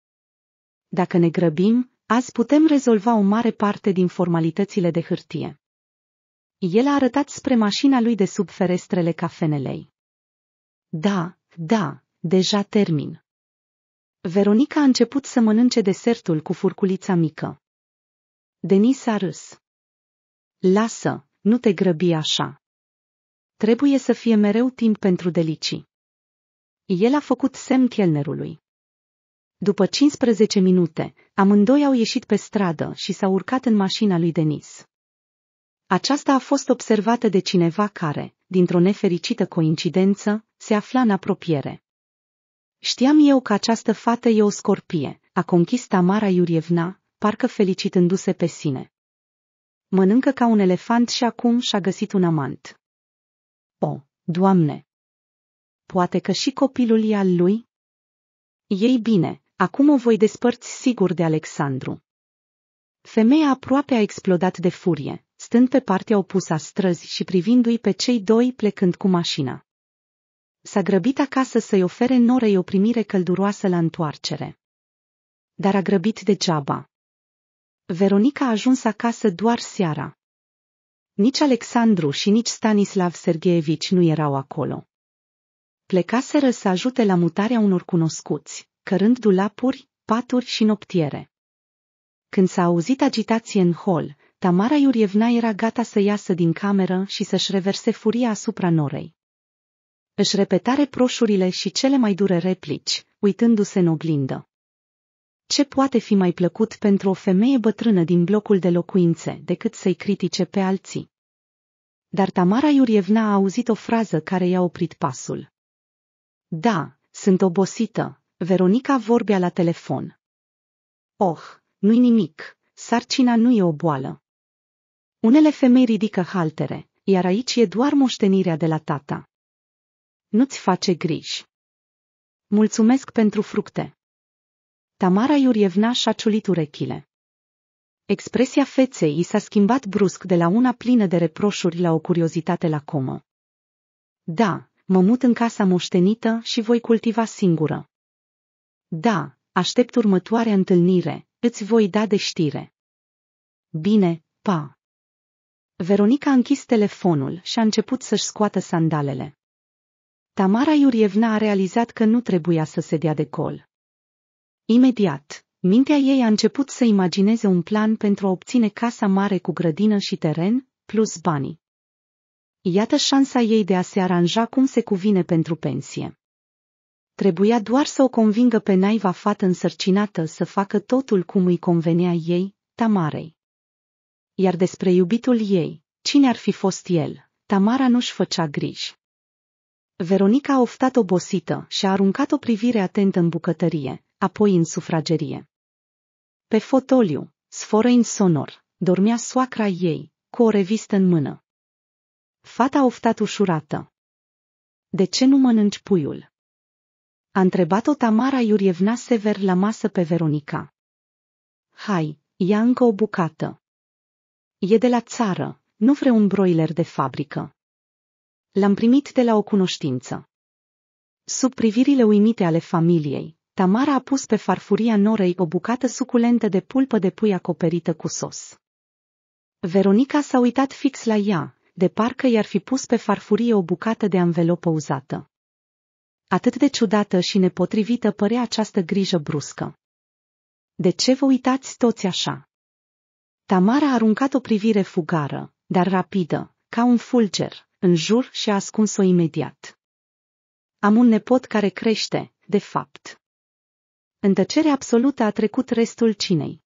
Speaker 1: Dacă ne grăbim, azi putem rezolva o mare parte din formalitățile de hârtie. El a arătat spre mașina lui de sub ferestrele cafenelei. Da, da, deja termin. Veronica a început să mănânce desertul cu furculița mică. Denis a râs. Lasă, nu te grăbi așa. Trebuie să fie mereu timp pentru delicii. El a făcut semn chelnerului. După 15 minute, amândoi au ieșit pe stradă și s-au urcat în mașina lui Denis. Aceasta a fost observată de cineva care, dintr-o nefericită coincidență, se afla în apropiere. Știam eu că această fată e o scorpie, a conchis Tamara Iurievna, parcă felicitându-se pe sine. Mănâncă ca un elefant și acum și-a găsit un amant. O, Doamne! poate că și copilul e al lui? Ei bine, acum o voi despărți sigur de Alexandru. Femeia aproape a explodat de furie, stând pe partea opusă a străzii și privindu-i pe cei doi plecând cu mașina. S-a grăbit acasă să-i ofere Norei o primire călduroasă la întoarcere. Dar a grăbit degeaba. Veronica a ajuns acasă doar seara. Nici Alexandru și nici Stanislav Sergeevici nu erau acolo. Plecaseră să ajute la mutarea unor cunoscuți, cărând dulapuri, paturi și noptiere. Când s-a auzit agitație în hol, Tamara Iurievna era gata să iasă din cameră și să-și reverse furia asupra norei. Își repeta reproșurile și cele mai dure replici, uitându-se în oglindă. Ce poate fi mai plăcut pentru o femeie bătrână din blocul de locuințe decât să-i critique pe alții? Dar Tamara Iurievna a auzit o frază care i-a oprit pasul. Da, sunt obosită. Veronica vorbea la telefon. Oh, nu-i nimic, sarcina nu e o boală. Unele femei ridică haltere, iar aici e doar moștenirea de la tata. Nu-ți face griji. Mulțumesc pentru fructe. Tamara Iurievna și-a ciulit urechile. Expresia feței i s-a schimbat brusc de la una plină de reproșuri la o curiozitate la comă. Da, mă mut în casa moștenită și voi cultiva singură. Da, aștept următoarea întâlnire, îți voi da de știre. Bine, pa! Veronica a închis telefonul și a început să-și scoată sandalele. Tamara Iurievna a realizat că nu trebuia să se dea de col. Imediat, mintea ei a început să imagineze un plan pentru a obține casa mare cu grădină și teren, plus banii. Iată șansa ei de a se aranja cum se cuvine pentru pensie. Trebuia doar să o convingă pe naiva fată însărcinată să facă totul cum îi convenea ei, Tamarei. Iar despre iubitul ei, cine ar fi fost el, Tamara nu-și făcea griji. Veronica a oftat obosită și a aruncat o privire atentă în bucătărie, apoi în sufragerie. Pe fotoliu, în sonor, dormea soacra ei, cu o revistă în mână. Fata a oftat ușurată. De ce nu mănânci puiul? A întrebat-o Tamara Iurievna sever la masă pe Veronica. Hai, ia încă o bucată. E de la țară, nu vreau un broiler de fabrică. L-am primit de la o cunoștință. Sub privirile uimite ale familiei, Tamara a pus pe farfuria norei o bucată suculentă de pulpă de pui acoperită cu sos. Veronica s-a uitat fix la ea, de parcă i-ar fi pus pe farfurie o bucată de anvelopă uzată. Atât de ciudată și nepotrivită părea această grijă bruscă. De ce vă uitați toți așa? Tamara a aruncat o privire fugară, dar rapidă, ca un fulger, în jur și a ascuns-o imediat. Am un nepot care crește, de fapt. În tăcere absolută a trecut restul cinei.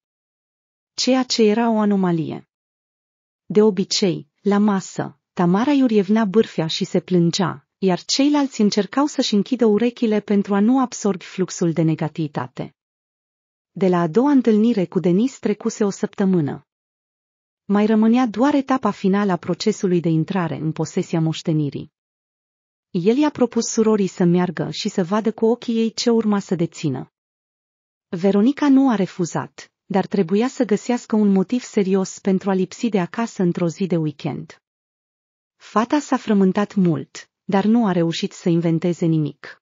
Speaker 1: Ceea ce era o anomalie. De obicei, la masă, Tamara Iurievna bârfea și se plângea, iar ceilalți încercau să-și închidă urechile pentru a nu absorbi fluxul de negativitate. De la a doua întâlnire cu Denis trecuse o săptămână. Mai rămânea doar etapa finală a procesului de intrare în posesia moștenirii. El i-a propus surorii să meargă și să vadă cu ochii ei ce urma să dețină. Veronica nu a refuzat, dar trebuia să găsească un motiv serios pentru a lipsi de acasă într-o zi de weekend. Fata s-a frământat mult, dar nu a reușit să inventeze nimic.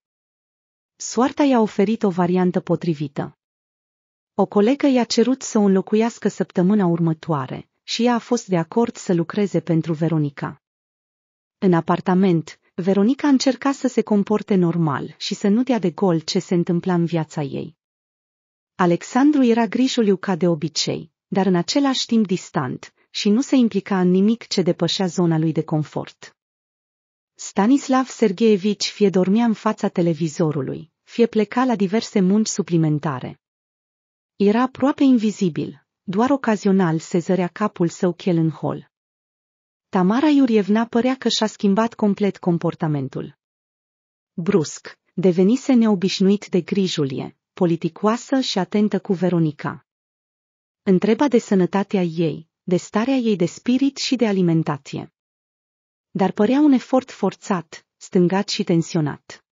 Speaker 1: Soarta i-a oferit o variantă potrivită. O colegă i-a cerut să o înlocuiască săptămâna următoare și ea a fost de acord să lucreze pentru Veronica. În apartament, Veronica încerca să se comporte normal și să nu dea de gol ce se întâmpla în viața ei. Alexandru era grijuliu ca de obicei, dar în același timp distant, și nu se implica în nimic ce depășea zona lui de confort. Stanislav Sergeevici fie dormea în fața televizorului, fie pleca la diverse munci suplimentare. Era aproape invizibil, doar ocazional se zărea capul său chel în hol. Tamara Iurievna părea că și-a schimbat complet comportamentul. Brusc, devenise neobișnuit de grijulie, politicoasă și atentă cu Veronica. Întreba de sănătatea ei, de starea ei de spirit și de alimentație. Dar părea un efort forțat, stângat și tensionat.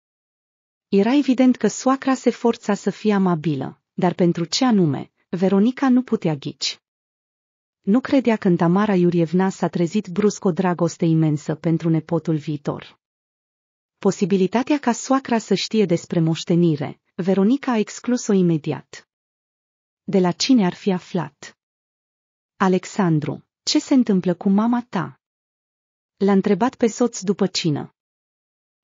Speaker 1: Era evident că soacra se forța să fie amabilă, dar pentru ce anume, Veronica nu putea ghici. Nu credea când Tamara Iurievna s-a trezit brusc o dragoste imensă pentru nepotul viitor. Posibilitatea ca soacra să știe despre moștenire, Veronica a exclus-o imediat. De la cine ar fi aflat? Alexandru, ce se întâmplă cu mama ta? L-a întrebat pe soț după cină.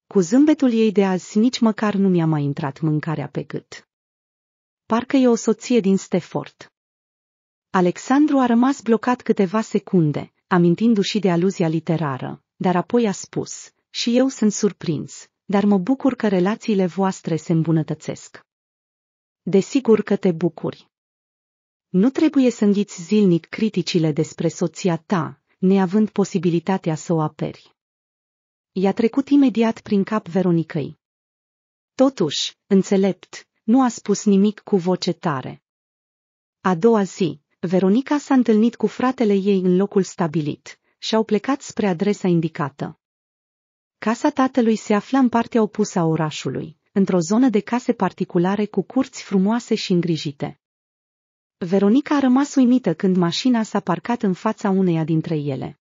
Speaker 1: Cu zâmbetul ei de azi nici măcar nu mi-a mai intrat mâncarea pe gât. Parcă e o soție din Stefort. Alexandru a rămas blocat câteva secunde, amintindu-și de aluzia literară, dar apoi a spus, și eu sunt surprins, dar mă bucur că relațiile voastre se îmbunătățesc. Desigur că te bucuri. Nu trebuie să înghiți zilnic criticile despre soția ta, neavând posibilitatea să o aperi. I-a trecut imediat prin cap Veronicăi. Totuși, înțelept, nu a spus nimic cu voce tare. A doua zi, Veronica s-a întâlnit cu fratele ei în locul stabilit și au plecat spre adresa indicată. Casa tatălui se afla în partea opusă a orașului, într-o zonă de case particulare cu curți frumoase și îngrijite. Veronica a rămas uimită când mașina s-a parcat în fața uneia dintre ele.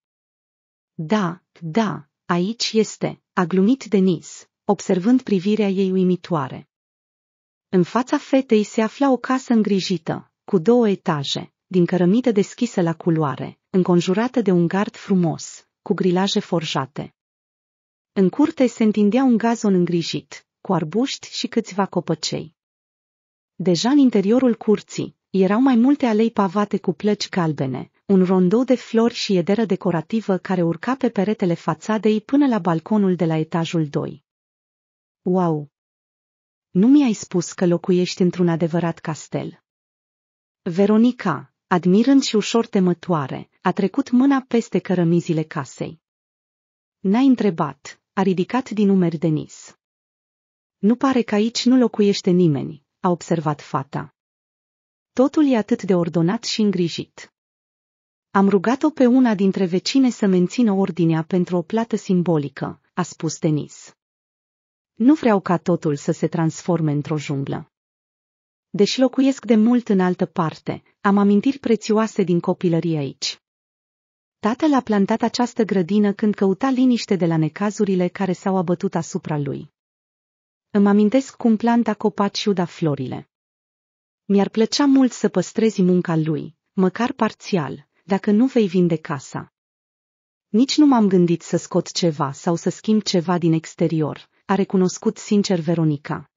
Speaker 1: Da, da, aici este, a glumit Denis, observând privirea ei uimitoare. În fața fetei se afla o casă îngrijită, cu două etaje, din cărămidă deschisă la culoare, înconjurată de un gard frumos, cu grilaje forjate. În curte se întindea un gazon îngrijit, cu arbuști și câțiva copăcei. Deja în interiorul curții, erau mai multe alei pavate cu plăci galbene, un rondou de flori și iederă decorativă care urca pe peretele fațadei până la balconul de la etajul 2. Wow! Nu mi-ai spus că locuiești într-un adevărat castel. Veronica, admirând și ușor temătoare, a trecut mâna peste cărămizile casei. N-ai întrebat, a ridicat din umeri Denis. Nu pare că aici nu locuiește nimeni, a observat fata. Totul e atât de ordonat și îngrijit. Am rugat-o pe una dintre vecine să mențină ordinea pentru o plată simbolică, a spus Denis. Nu vreau ca totul să se transforme într-o junglă. Deși locuiesc de mult în altă parte, am amintiri prețioase din copilărie aici. Tatăl a plantat această grădină când căuta liniște de la necazurile care s-au abătut asupra lui. Îmi amintesc cum planta copaciu da florile. Mi-ar plăcea mult să păstrezi munca lui, măcar parțial, dacă nu vei vinde casa. Nici nu m-am gândit să scot ceva sau să schimb ceva din exterior, a recunoscut sincer Veronica.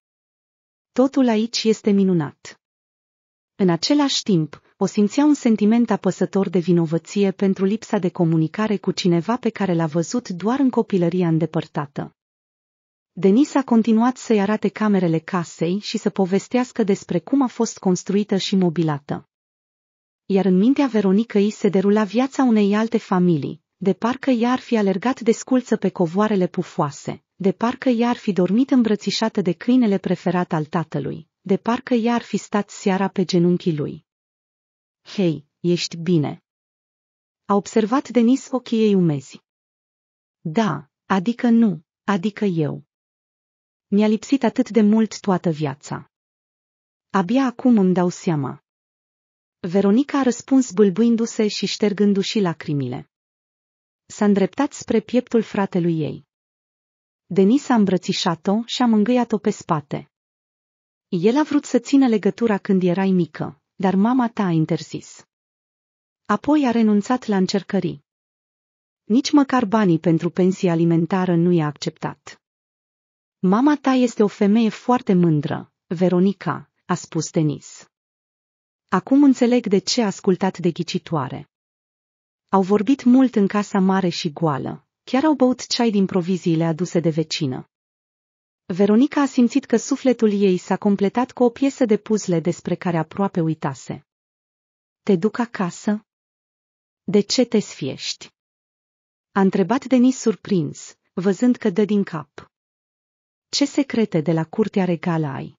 Speaker 1: Totul aici este minunat. În același timp, o simțea un sentiment apăsător de vinovăție pentru lipsa de comunicare cu cineva pe care l-a văzut doar în copilăria îndepărtată. Denis a continuat să-i arate camerele casei și să povestească despre cum a fost construită și mobilată. Iar în mintea Veronicăi se derula viața unei alte familii, de parcă ea ar fi alergat de sculță pe covoarele pufoase, de parcă ea ar fi dormit îmbrățișată de câinele preferat al tatălui, de parcă ea ar fi stat seara pe genunchii lui. Hei, ești bine. A observat Denis ochii ei umezi. Da, adică nu, adică eu. Mi-a lipsit atât de mult toată viața. Abia acum îmi dau seama. Veronica a răspuns bâlbâindu-se și ștergându-și lacrimile. S-a îndreptat spre pieptul fratelui ei. Denis a îmbrățișat-o și a mângâiat-o pe spate. El a vrut să țină legătura când erai mică, dar mama ta a interzis. Apoi a renunțat la încercări. Nici măcar banii pentru pensie alimentară nu i-a acceptat. Mama ta este o femeie foarte mândră, Veronica, a spus Denis. Acum înțeleg de ce a ascultat de ghicitoare. Au vorbit mult în casa mare și goală, chiar au băut ceai din proviziile aduse de vecină. Veronica a simțit că sufletul ei s-a completat cu o piesă de puzle despre care aproape uitase. Te duc acasă? De ce te sfiești? A întrebat Denis surprins, văzând că dă din cap. Ce secrete de la curtea regală ai?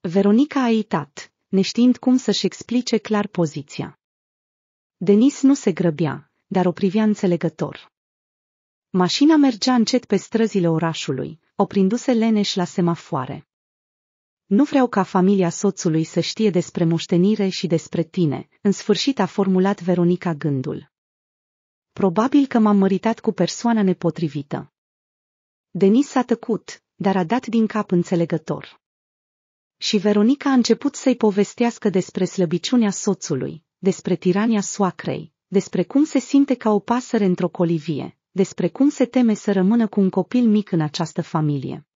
Speaker 1: Veronica a uitat, neștiind cum să-și explice clar poziția. Denis nu se grăbea, dar o privea înțelegător. Mașina mergea încet pe străzile orașului, oprindu-se leneș la semafoare. Nu vreau ca familia soțului să știe despre moștenire și despre tine, în sfârșit a formulat Veronica gândul. Probabil că m-am măritat cu persoana nepotrivită. Denis s-a tăcut, dar a dat din cap înțelegător. Și Veronica a început să-i povestească despre slăbiciunea soțului, despre tirania soacrei, despre cum se simte ca o pasăre într-o colivie, despre cum se teme să rămână cu un copil mic în această familie.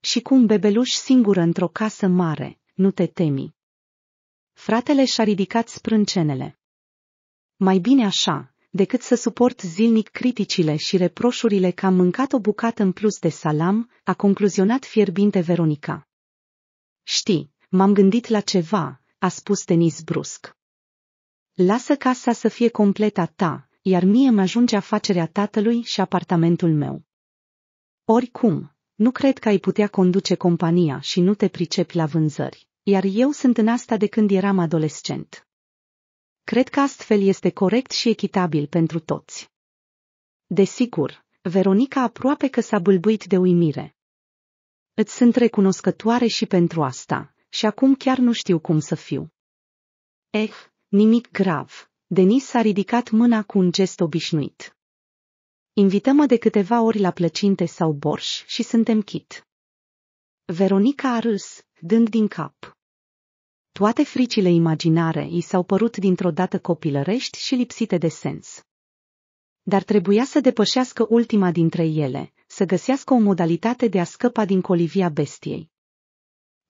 Speaker 1: Și cu un bebeluș singură într-o casă mare, nu te temi. Fratele și-a ridicat sprâncenele. Mai bine așa, decât să suport zilnic criticile și reproșurile că am mâncat o bucată în plus de salam, a concluzionat fierbinte Veronica. Știi, m-am gândit la ceva, a spus Denis brusc. Lasă casa să fie completa ta, iar mie mă ajunge afacerea tatălui și apartamentul meu. Oricum, nu cred că ai putea conduce compania și nu te pricepi la vânzări, iar eu sunt în asta de când eram adolescent. Cred că astfel este corect și echitabil pentru toți. Desigur, Veronica aproape că s-a bâlbuit de uimire. Îți sunt recunoscătoare și pentru asta, și acum chiar nu știu cum să fiu. Eh, nimic grav, Denis s-a ridicat mâna cu un gest obișnuit. Invităm-mă de câteva ori la plăcinte sau borș și suntem chit. Veronica a râs, dând din cap. Toate fricile imaginare i s-au părut dintr-o dată copilărești și lipsite de sens. Dar trebuia să depășească ultima dintre ele, să găsească o modalitate de a scăpa din colivia bestiei.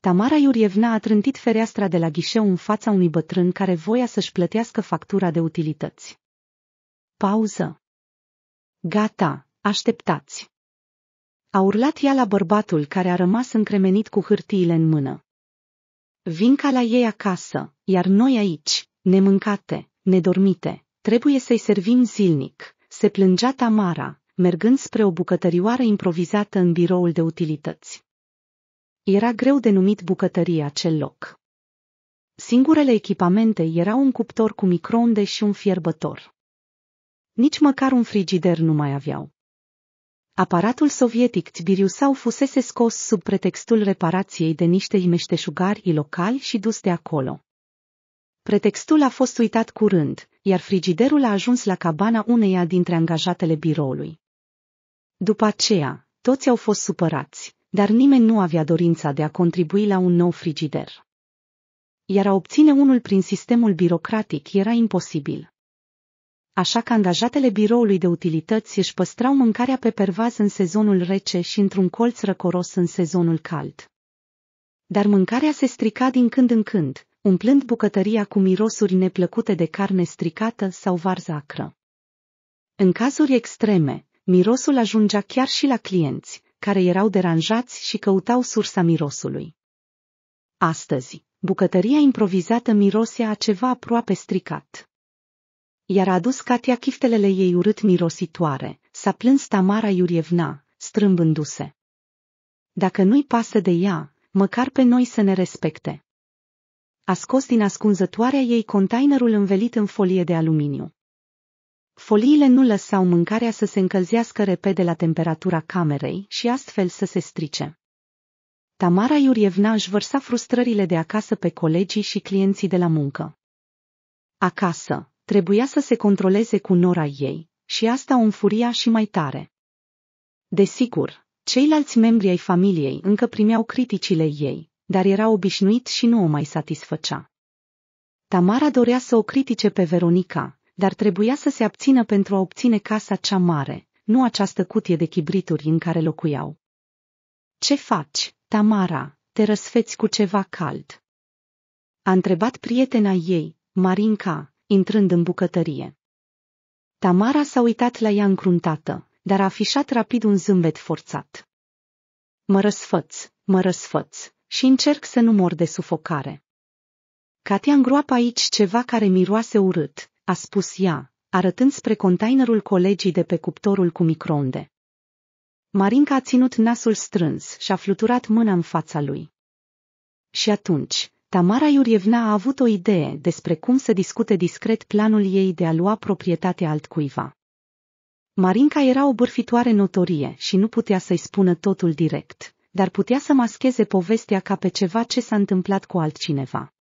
Speaker 1: Tamara Iurievna a trântit fereastra de la ghișeu în fața unui bătrân care voia să-și plătească factura de utilități. Pauză. Gata, așteptați. A urlat ea la bărbatul care a rămas încremenit cu hârtiile în mână. Vin ca la ei acasă, iar noi aici, nemâncate, nedormite, trebuie să-i servim zilnic, se plângea Tamara, mergând spre o bucătărioară improvizată în biroul de utilități. Era greu de numit bucătărie acel loc. Singurele echipamente erau un cuptor cu microonde și un fierbător. Nici măcar un frigider nu mai aveau. Aparatul sovietic Tbiriusau fusese scos sub pretextul reparației de niște imeșteșugari locali și dus de acolo. Pretextul a fost uitat curând, iar frigiderul a ajuns la cabana uneia dintre angajatele biroului. După aceea, toți au fost supărați, dar nimeni nu avea dorința de a contribui la un nou frigider. Iar a obține unul prin sistemul birocratic era imposibil. Așa că angajatele biroului de utilități își păstrau mâncarea pe pervaz în sezonul rece și într-un colț răcoros în sezonul cald. Dar mâncarea se strica din când în când, umplând bucătăria cu mirosuri neplăcute de carne stricată sau varză acră. În cazuri extreme, mirosul ajungea chiar și la clienți, care erau deranjați și căutau sursa mirosului. Astăzi, bucătăria improvizată mirosea a ceva aproape stricat. Iar a adus Katia chiftelele ei urât mirositoare, s-a plâns Tamara Iurievna, strâmbându-se. Dacă nu-i pasă de ea, măcar pe noi să ne respecte. A scos din ascunzătoarea ei containerul învelit în folie de aluminiu. Foliile nu lăsau mâncarea să se încălzească repede la temperatura camerei și astfel să se strice. Tamara Iurievna își vărsa frustrările de acasă pe colegii și clienții de la muncă. Acasă, trebuia să se controleze cu nora ei și asta o înfuria și mai tare. Desigur, ceilalți membri ai familiei încă primeau criticile ei, dar era obișnuit și nu o mai satisfăcea. Tamara dorea să o critique pe Veronica, dar trebuia să se abțină pentru a obține casa cea mare, nu această cutie de chibrituri în care locuiau. Ce faci, Tamara? Te răsfeți cu ceva cald. A întrebat prietena ei, Marinca, intrând în bucătărie. Tamara s-a uitat la ea încruntată, dar a afișat rapid un zâmbet forțat. Mă răsfăț, mă răsfăț și încerc să nu mor de sufocare. Catea îngroapă aici ceva care miroase urât, a spus ea, arătând spre containerul colegii de pe cuptorul cu microonde. Marinca a ținut nasul strâns și a fluturat mâna în fața lui. Și atunci, Tamara Iurievna a avut o idee despre cum să discute discret planul ei de a lua proprietatea altcuiva. Marinca era o bârfitoare notorie și nu putea să-i spună totul direct, dar putea să mascheze povestea ca pe ceva ce s-a întâmplat cu altcineva.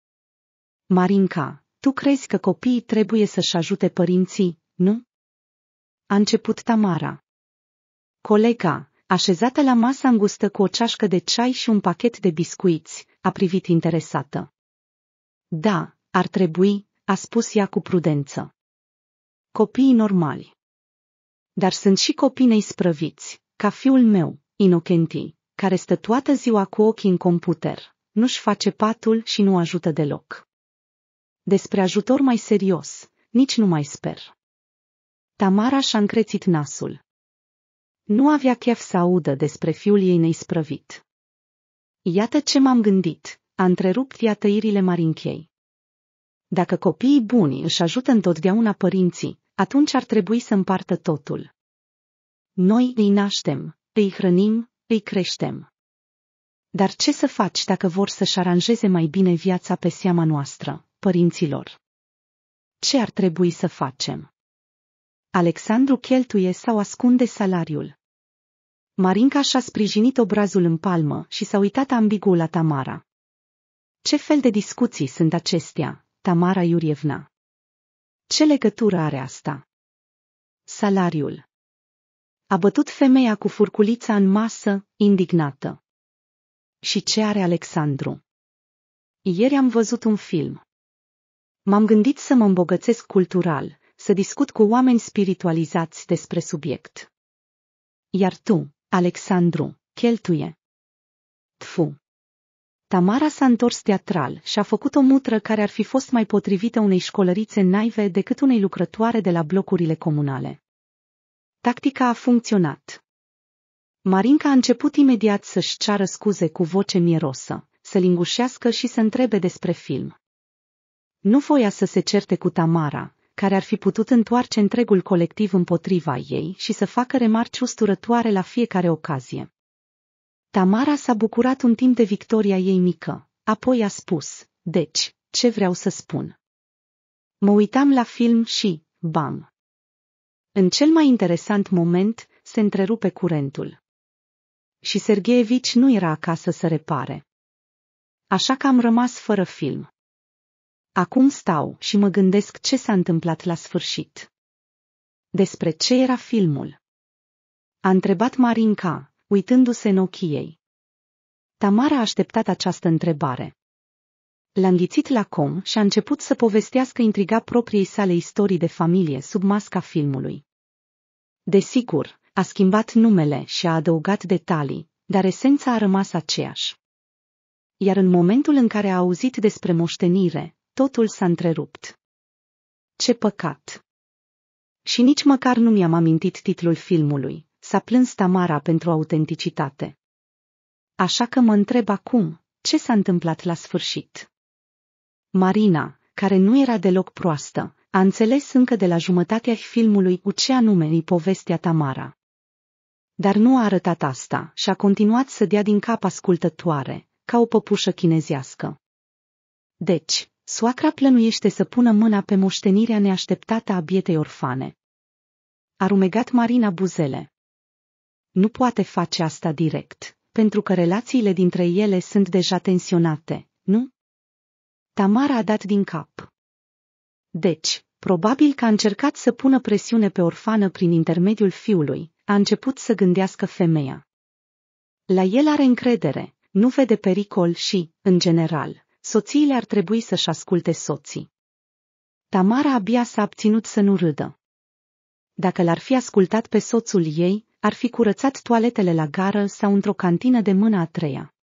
Speaker 1: Marinca, tu crezi că copiii trebuie să-și ajute părinții, nu? A început Tamara. Colega, așezată la masa îngustă cu o ceașcă de ceai și un pachet de biscuiți, a privit interesată. Da, ar trebui, a spus ea cu prudență. Copiii normali. Dar sunt și copii neisprăviți, ca fiul meu, Inocentii, care stă toată ziua cu ochii în computer, nu-și face patul și nu ajută deloc. Despre ajutor mai serios, nici nu mai sper. Tamara și-a încrețit nasul. Nu avea chef să audă despre fiul ei neisprăvit. Iată ce m-am gândit, a întrerupt ea tăirile marinchei. Dacă copiii buni își ajută întotdeauna părinții, atunci ar trebui să împartă totul. Noi îi naștem, îi hrănim, îi creștem. Dar ce să faci dacă vor să-și aranjeze mai bine viața pe seama noastră? părinților. Ce ar trebui să facem? Alexandru cheltuie sau ascunde salariul. Marinca și-a sprijinit obrazul în palmă și s-a uitat ambigul la Tamara. Ce fel de discuții sunt acestea, Tamara Iurievna? Ce legătură are asta? Salariul. A bătut femeia cu furculița în masă, indignată. Și ce are Alexandru? Ieri am văzut un film. M-am gândit să mă îmbogățesc cultural, să discut cu oameni spiritualizați despre subiect. Iar tu, Alexandru, cheltuie. Tfu. Tamara s-a întors teatral și a făcut o mutră care ar fi fost mai potrivită unei școlărițe naive decât unei lucrătoare de la blocurile comunale. Tactica a funcționat. Marinca a început imediat să-și ceară scuze cu voce mierosă, să lingușească și să întrebe despre film. Nu voia să se certe cu Tamara, care ar fi putut întoarce întregul colectiv împotriva ei și să facă remarci usturătoare la fiecare ocazie. Tamara s-a bucurat un timp de victoria ei mică, apoi a spus, deci, ce vreau să spun? Mă uitam la film și, bam! În cel mai interesant moment, se întrerupe curentul. Și Sergeevici nu era acasă să repare. Așa că am rămas fără film. Acum stau și mă gândesc ce s-a întâmplat la sfârșit. Despre ce era filmul? A întrebat Marinca, uitându-se în ochii ei. Tamara a așteptat această întrebare. L-a înghițit la com și a început să povestească intriga propriei sale istorii de familie sub masca filmului. Desigur, a schimbat numele și a adăugat detalii, dar esența a rămas aceeași. Iar în momentul în care a auzit despre moștenire, totul s-a întrerupt. Ce păcat! Și nici măcar nu mi-am amintit titlul filmului, s-a plâns Tamara pentru autenticitate. Așa că mă întreb acum, ce s-a întâmplat la sfârșit? Marina, care nu era deloc proastă, a înțeles încă de la jumătatea filmului cu ce anume îi povestea Tamara. Dar nu a arătat asta și a continuat să dea din cap ascultătoare, ca o păpușă chinezească. Deci, Soacra plănuiește să pună mâna pe moștenirea neașteptată a bietei orfane. A rumegat Marina Buzele. Nu poate face asta direct, pentru că relațiile dintre ele sunt deja tensionate, nu? Tamara a dat din cap. Deci, probabil că a încercat să pună presiune pe orfană prin intermediul fiului, a început să gândească femeia. La el are încredere, nu vede pericol și, în general, soțiile ar trebui să-și asculte soții. Tamara abia s-a abținut să nu râdă. Dacă l-ar fi ascultat pe soțul ei, ar fi curățat toaletele la gară sau într-o cantină de mâna a treia.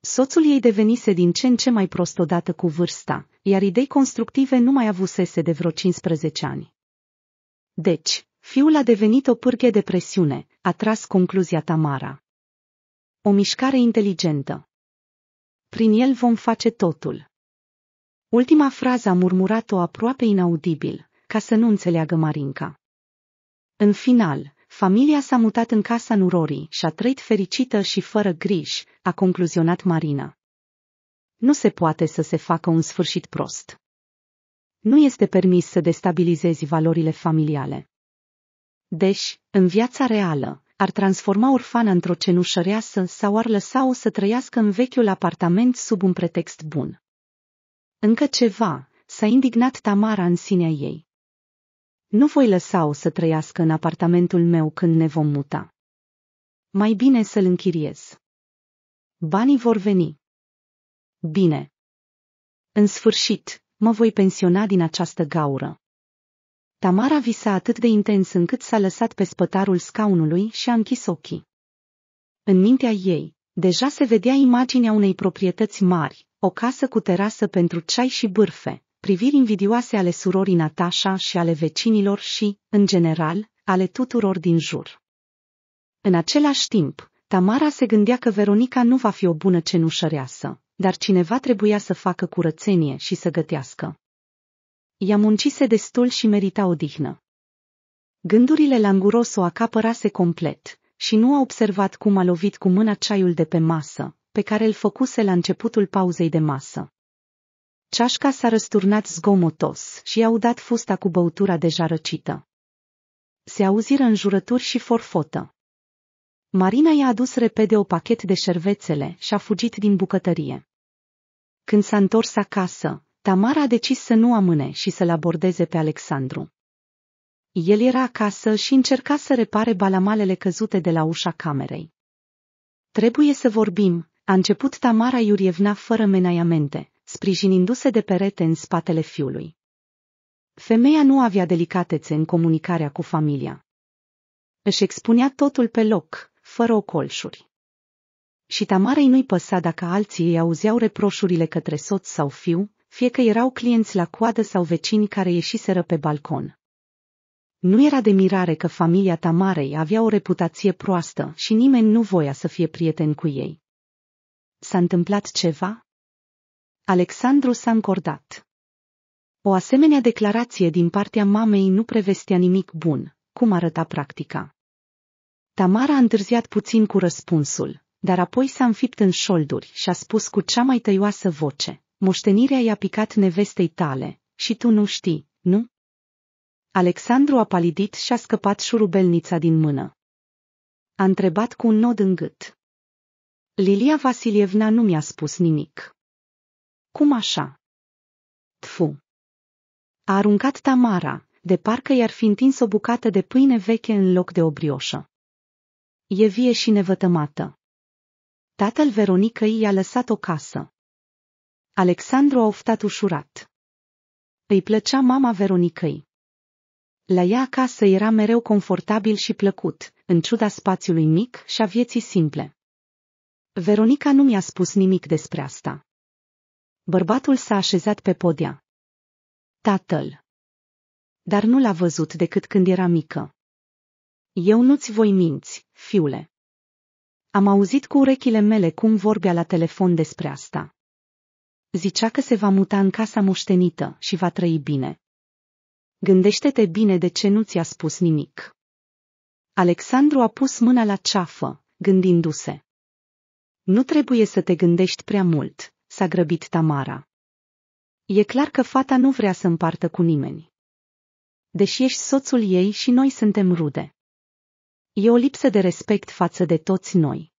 Speaker 1: Soțul ei devenise din ce în ce mai prost odată cu vârsta, iar idei constructive nu mai avusese de vreo 15 ani. Deci, fiul a devenit o pârghie de presiune, a tras concluzia Tamara. O mișcare inteligentă. Prin el vom face totul. Ultima frază a murmurat-o aproape inaudibil, ca să nu înțeleagă Marinca. În final, familia s-a mutat în casa nurorii și a trăit fericită și fără griji, a concluzionat Marina. Nu se poate să se facă un sfârșit prost. Nu este permis să destabilizezi valorile familiale. Deci, în viața reală, ar transforma orfana într-o cenușăreasă sau ar lăsa-o să trăiască în vechiul apartament sub un pretext bun. Încă ceva, s-a indignat Tamara în sinea ei. Nu voi lăsa-o să trăiască în apartamentul meu când ne vom muta. Mai bine să-l închiriez. Banii vor veni. Bine. În sfârșit, mă voi pensiona din această gaură. Tamara visa atât de intens încât s-a lăsat pe spătarul scaunului și a închis ochii. În mintea ei, deja se vedea imaginea unei proprietăți mari, o casă cu terasă pentru ceai și bârfe, priviri invidioase ale surorii Natasha și ale vecinilor și, în general, ale tuturor din jur. În același timp, Tamara se gândea că Veronica nu va fi o bună cenușăreasă, dar cineva trebuia să facă curățenie și să gătească. Ea muncise destul și merita odihnă. Gândurile languros o acapărase complet și nu a observat cum a lovit cu mâna ceaiul de pe masă, pe care îl făcuse la începutul pauzei de masă. Ceașca s-a răsturnat zgomotos și a udat fusta cu băutura deja răcită. Se auziră jurături și forfotă. Marina i-a adus repede o pachet de șervețele și a fugit din bucătărie. Când s-a întors acasă, Tamara a decis să nu amâne și să-l abordeze pe Alexandru. El era acasă și încerca să repare balamalele căzute de la ușa camerei. Trebuie să vorbim, a început Tamara Iurievna fără menaiamente, sprijinindu-se de perete în spatele fiului. Femeia nu avea delicatețe în comunicarea cu familia. Își expunea totul pe loc, fără ocolșuri. Și Tamarei nu-i păsa dacă alții îi auzeau reproșurile către soț sau fiu, fie că erau clienți la coadă sau vecini care ieșiseră pe balcon. Nu era de mirare că familia Tamarei avea o reputație proastă și nimeni nu voia să fie prieten cu ei. S-a întâmplat ceva? Alexandru s-a încordat. O asemenea declarație din partea mamei nu prevestea nimic bun, cum arăta practica. Tamara a întârziat puțin cu răspunsul, dar apoi s-a înfipt în șolduri și a spus cu cea mai tăioasă voce, moștenirea i-a picat nevestei tale, și tu nu știi, nu? Alexandru a palidit și a scăpat șurubelnița din mână. A întrebat cu un nod în gât. Lilia Vasilievna nu mi-a spus nimic. Cum așa? Tfu. A aruncat Tamara, de parcă i-ar fi întins o bucată de pâine veche în loc de o brioșă. E vie și nevătămată. Tatăl Veronicăi i-a lăsat o casă. Alexandru a oftat ușurat. Îi plăcea mama Veronicăi. La ea acasă era mereu confortabil și plăcut, în ciuda spațiului mic și a vieții simple. Veronica nu mi-a spus nimic despre asta. Bărbatul s-a așezat pe podea. Tatăl. Dar nu l-a văzut decât când era mică. Eu nu-ți voi minți, fiule. Am auzit cu urechile mele cum vorbea la telefon despre asta. Zicea că se va muta în casa moștenită și va trăi bine. Gândește-te bine de ce nu ți-a spus nimic. Alexandru a pus mâna la ceafă, gândindu-se. Nu trebuie să te gândești prea mult, s-a grăbit Tamara. E clar că fata nu vrea să împartă cu nimeni. Deși ești soțul ei și noi suntem rude. E o lipsă de respect față de toți noi.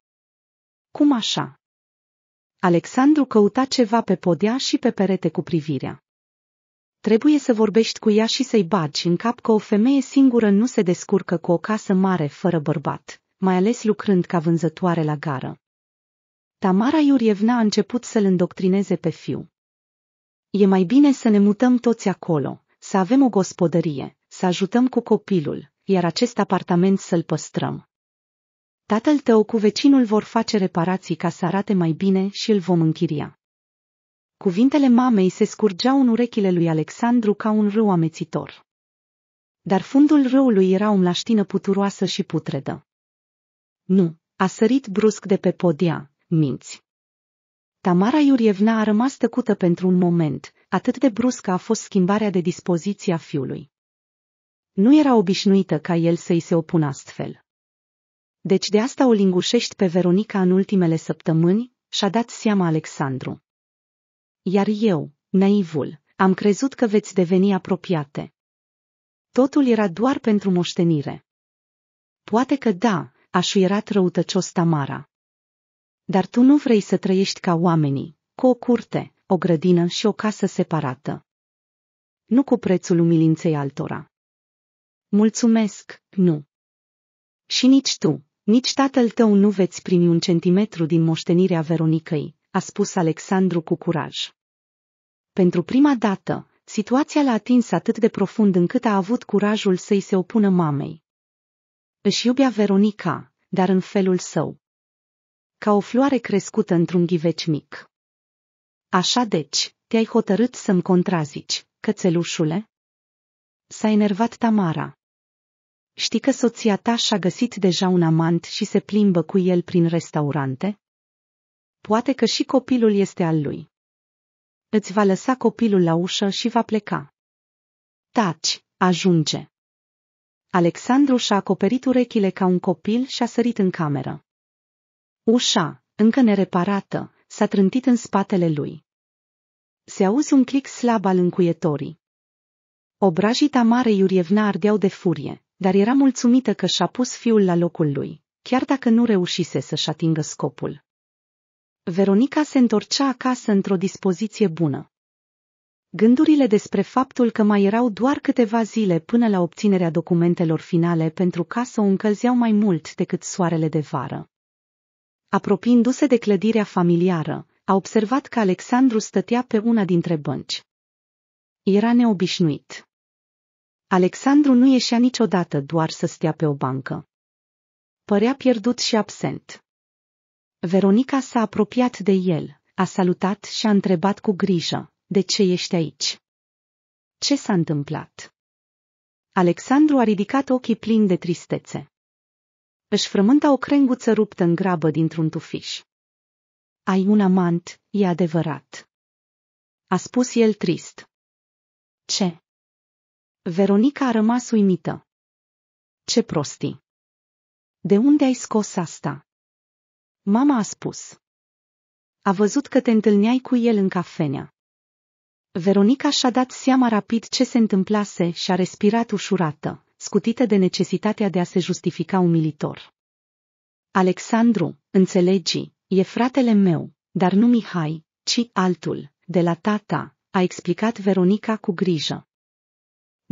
Speaker 1: Cum așa? Alexandru căuta ceva pe podea și pe perete cu privirea. Trebuie să vorbești cu ea și să-i bagi în cap că o femeie singură nu se descurcă cu o casă mare fără bărbat, mai ales lucrând ca vânzătoare la gară. Tamara Iurievna a început să-l îndoctrineze pe fiu. E mai bine să ne mutăm toți acolo, să avem o gospodărie, să ajutăm cu copilul, iar acest apartament să-l păstrăm. Tatăl tău cu vecinul vor face reparații ca să arate mai bine și îl vom închiria. Cuvintele mamei se scurgeau în urechile lui Alexandru ca un râu amețitor. Dar fundul râului era o mlaștină puturoasă și putredă. Nu, a sărit brusc de pe podia, minți. Tamara Iurievna a rămas tăcută pentru un moment, atât de bruscă a fost schimbarea de dispoziție a fiului. Nu era obișnuită ca el să-i se opună astfel. Deci de asta o lingușești pe Veronica în ultimele săptămâni, și-a dat seama Alexandru. Iar eu, naivul, am crezut că veți deveni apropiate. Totul era doar pentru moștenire. Poate că da, aș șuierat răutăcios Tamara. Dar tu nu vrei să trăiești ca oamenii, cu o curte, o grădină și o casă separată. Nu cu prețul umilinței altora. Mulțumesc, nu. Și nici tu, nici tatăl tău nu veți primi un centimetru din moștenirea Veronicăi, a spus Alexandru cu curaj. Pentru prima dată, situația l-a atins atât de profund încât a avut curajul să-i se opună mamei. Își iubea Veronica, dar în felul său. Ca o floare crescută într-un ghiveci mic. Așa deci, te-ai hotărât să-mi contrazici, cățelușule? S-a enervat Tamara. Știi că soția ta și-a găsit deja un amant și se plimbă cu el prin restaurante? Poate că și copilul este al lui. Îți va lăsa copilul la ușă și va pleca. Taci, ajunge. Alexandru și-a acoperit urechile ca un copil și a sărit în cameră. Ușa, încă nereparată, s-a trântit în spatele lui. Se auzi un clic slab al încuietorii. Obrajii Tamare Iurievna ardeau de furie, dar era mulțumită că și-a pus fiul la locul lui, chiar dacă nu reușise să-și atingă scopul. Veronica se întorcea acasă într-o dispoziție bună. Gândurile despre faptul că mai erau doar câteva zile până la obținerea documentelor finale pentru casă o încălzeau mai mult decât soarele de vară. Apropiindu-se de clădirea familiară, a observat că Alexandru stătea pe una dintre bănci. Era neobișnuit. Alexandru nu ieșea niciodată doar să stea pe o bancă. Părea pierdut și absent. Veronica s-a apropiat de el, a salutat și a întrebat cu grijă, de ce ești aici? Ce s-a întâmplat? Alexandru a ridicat ochii plini de tristețe. Își frământa o crenguță ruptă în grabă dintr-un tufiș. Ai un amant, e adevărat. A spus el trist. Ce? Veronica a rămas uimită. Ce prosti. De unde ai scos asta? Mama a spus. A văzut că te întâlneai cu el în cafenea. Veronica și-a dat seama rapid ce se întâmplase și a respirat ușurată, scutită de necesitatea de a se justifica umilitor. Alexandru, înțelegi, e fratele meu, dar nu Mihai, ci altul, de la tata, a explicat Veronica cu grijă.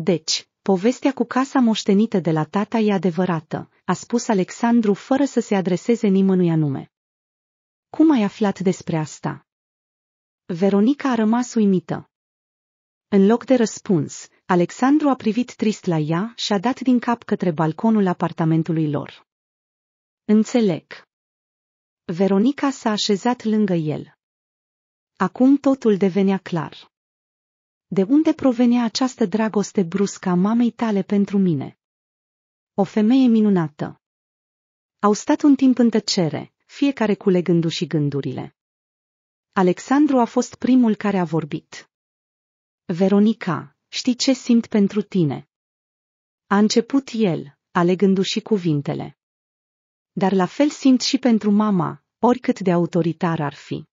Speaker 1: Deci, povestea cu casa moștenită de la tata e adevărată, a spus Alexandru fără să se adreseze nimănui anume. Cum ai aflat despre asta? Veronica a rămas uimită. În loc de răspuns, Alexandru a privit trist la ea și a dat din cap către balconul apartamentului lor. Înțeleg. Veronica s-a așezat lângă el. Acum totul devenea clar. De unde provenea această dragoste bruscă a mamei tale pentru mine? O femeie minunată. Au stat un timp în tăcere, fiecare culegându-și gândurile. Alexandru a fost primul care a vorbit. Veronica, știi ce simt pentru tine? A început el, alegându-și cuvintele. Dar la fel simt și pentru mama, oricât de autoritar ar fi.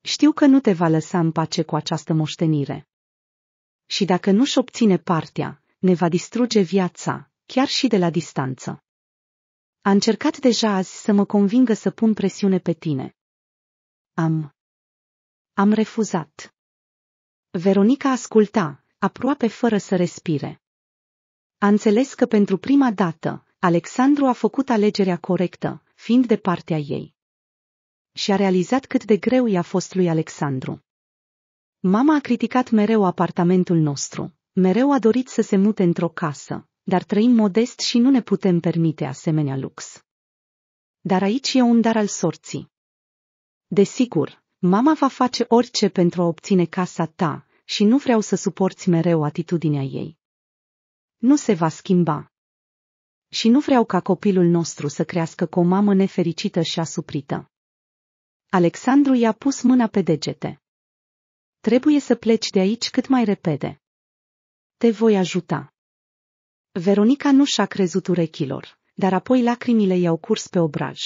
Speaker 1: Știu că nu te va lăsa în pace cu această moștenire și dacă nu-și obține partea, ne va distruge viața, chiar și de la distanță. A încercat deja azi să mă convingă să pun presiune pe tine. Am. Am refuzat. Veronica asculta, aproape fără să respire. A înțeles că pentru prima dată, Alexandru a făcut alegerea corectă, fiind de partea ei. Și a realizat cât de greu i-a fost lui Alexandru. Mama a criticat mereu apartamentul nostru, mereu a dorit să se mute într-o casă, dar trăim modest și nu ne putem permite asemenea lux. Dar aici e un dar al sorții. Desigur, mama va face orice pentru a obține casa ta și nu vreau să suporți mereu atitudinea ei. Nu se va schimba. Și nu vreau ca copilul nostru să crească cu o mamă nefericită și asuprită. Alexandru i-a pus mâna pe degete. Trebuie să pleci de aici cât mai repede. Te voi ajuta. Veronica nu și-a crezut urechilor, dar apoi lacrimile i-au curs pe obraj.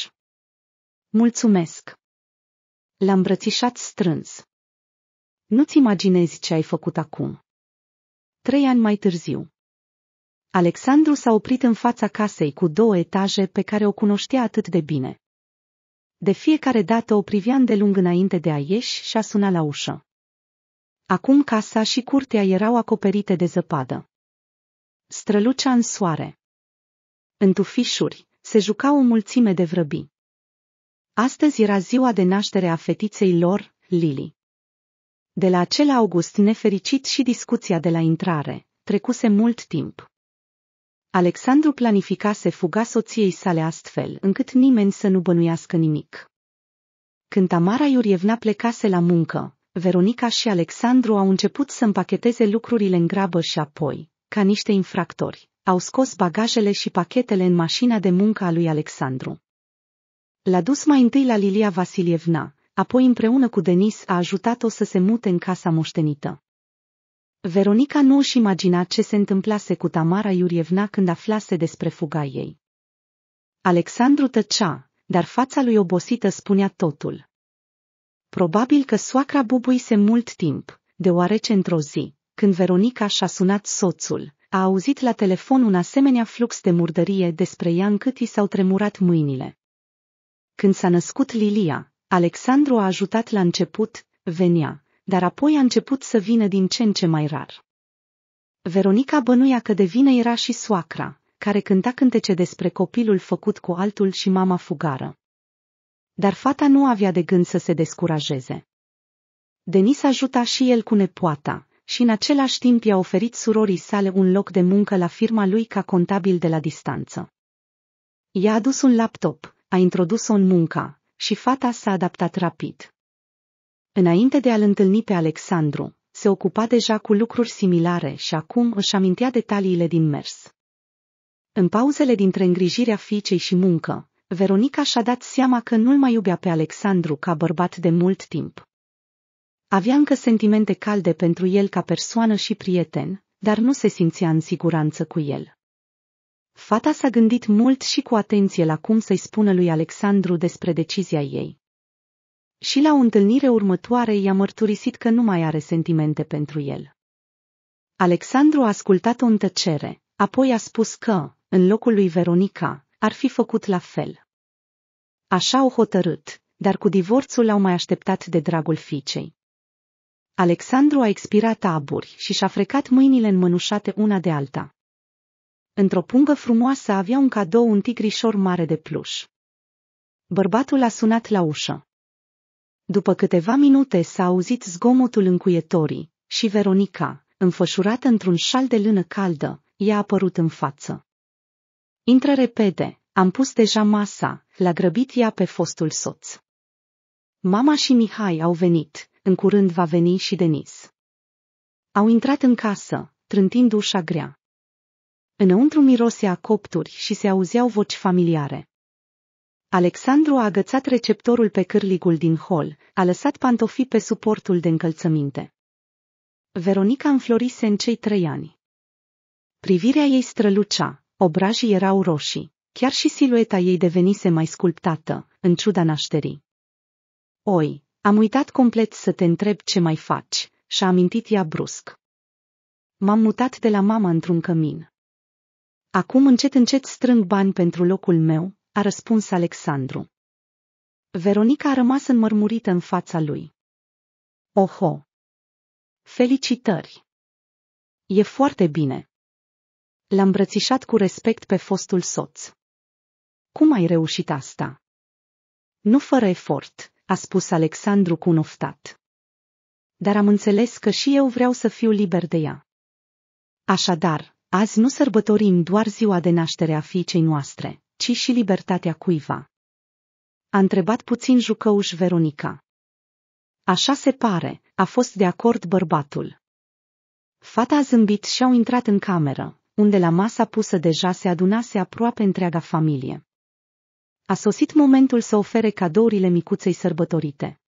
Speaker 1: Mulțumesc! L-a îmbrățișat strâns. Nu-ți imaginezi ce ai făcut acum. Trei ani mai târziu. Alexandru s-a oprit în fața casei cu două etaje pe care o cunoștea atât de bine. De fiecare dată o privea lung înainte de a ieși și a sunat la ușă. Acum casa și curtea erau acoperite de zăpadă. Strălucea în soare. În tufișuri se juca o mulțime de vrăbi. Astăzi era ziua de naștere a fetiței lor, Lily. De la acel august nefericit și discuția de la intrare, trecuse mult timp. Alexandru planificase fuga soției sale astfel, încât nimeni să nu bănuiască nimic. Când Tamara Iurievna plecase la muncă, Veronica și Alexandru au început să împacheteze lucrurile în grabă și apoi, ca niște infractori, au scos bagajele și pachetele în mașina de muncă a lui Alexandru. L-a dus mai întâi la Lilia Vasilievna, apoi împreună cu Denis a ajutat-o să se mute în casa moștenită. Veronica nu își imagina ce se întâmplase cu Tamara Iurievna când aflase despre fuga ei. Alexandru tăcea, dar fața lui obosită spunea totul. Probabil că soacra bubuise mult timp, deoarece într-o zi, când Veronica și-a sunat soțul, a auzit la telefon un asemenea flux de murdărie despre ea încât i s-au tremurat mâinile. Când s-a născut Lilia, Alexandru a ajutat la început, venea, dar apoi a început să vină din ce în ce mai rar. Veronica bănuia că de vină era și soacra, care cânta cântece despre copilul făcut cu altul și mama fugară. Dar fata nu avea de gând să se descurajeze. Denis ajuta și el cu nepoata și în același timp i-a oferit surorii sale un loc de muncă la firma lui ca contabil de la distanță. I-a adus un laptop, a introdus-o în munca și fata s-a adaptat rapid. Înainte de a-l întâlni pe Alexandru, se ocupa deja cu lucruri similare și acum își amintea detaliile din mers. În pauzele dintre îngrijirea fiicei și muncă, Veronica și-a dat seama că nu-l mai iubea pe Alexandru ca bărbat de mult timp. Avea încă sentimente calde pentru el ca persoană și prieten, dar nu se simțea în siguranță cu el. Fata s-a gândit mult și cu atenție la cum să-i spună lui Alexandru despre decizia ei. Și la o întâlnire următoare i-a mărturisit că nu mai are sentimente pentru el. Alexandru a ascultat-o în tăcere, apoi a spus că, în locul lui Veronica, ar fi făcut la fel. Așa au hotărât, dar cu divorțul au mai așteptat de dragul fiicei. Alexandru a expirat aburi și și-a frecat mâinile înmănușate una de alta. Într-o pungă frumoasă avea un cadou un tigrișor mare de pluș. Bărbatul a sunat la ușă. După câteva minute s-a auzit zgomotul încuietorii și Veronica, înfășurată într-un șal de lână caldă, i-a apărut în față. Intră repede, am pus deja masa, l-a grăbit ea pe fostul soț. Mama și Mihai au venit, în curând va veni și Denis. Au intrat în casă, trântind ușa grea. Înăuntru mirosea copturi și se auzeau voci familiare. Alexandru a agățat receptorul pe cârligul din hol, a lăsat pantofi pe suportul de încălțăminte. Veronica înflorise în cei trei ani. Privirea ei strălucea, Obrajii erau roșii. Chiar și silueta ei devenise mai sculptată, în ciuda nașterii. Oi, am uitat complet să te întreb ce mai faci, și-a amintit ea brusc. M-am mutat de la mama într-un cămin. Acum încet încet strâng bani pentru locul meu, a răspuns Alexandru. Veronica a rămas înmărmurită în fața lui. Oho! Felicitări! E foarte bine, L-a îmbrățișat cu respect pe fostul soț. Cum ai reușit asta? Nu fără efort, a spus Alexandru cu un oftat. Dar am înțeles că și eu vreau să fiu liber de ea. Așadar, azi nu sărbătorim doar ziua de naștere a fiicei noastre, ci și libertatea cuiva. A întrebat puțin jucăuș Veronica. Așa se pare, a fost de acord bărbatul. Fata a zâmbit și au intrat în cameră, unde la masa pusă deja se adunase aproape întreaga familie. A sosit momentul să ofere cadourile micuței sărbătorite.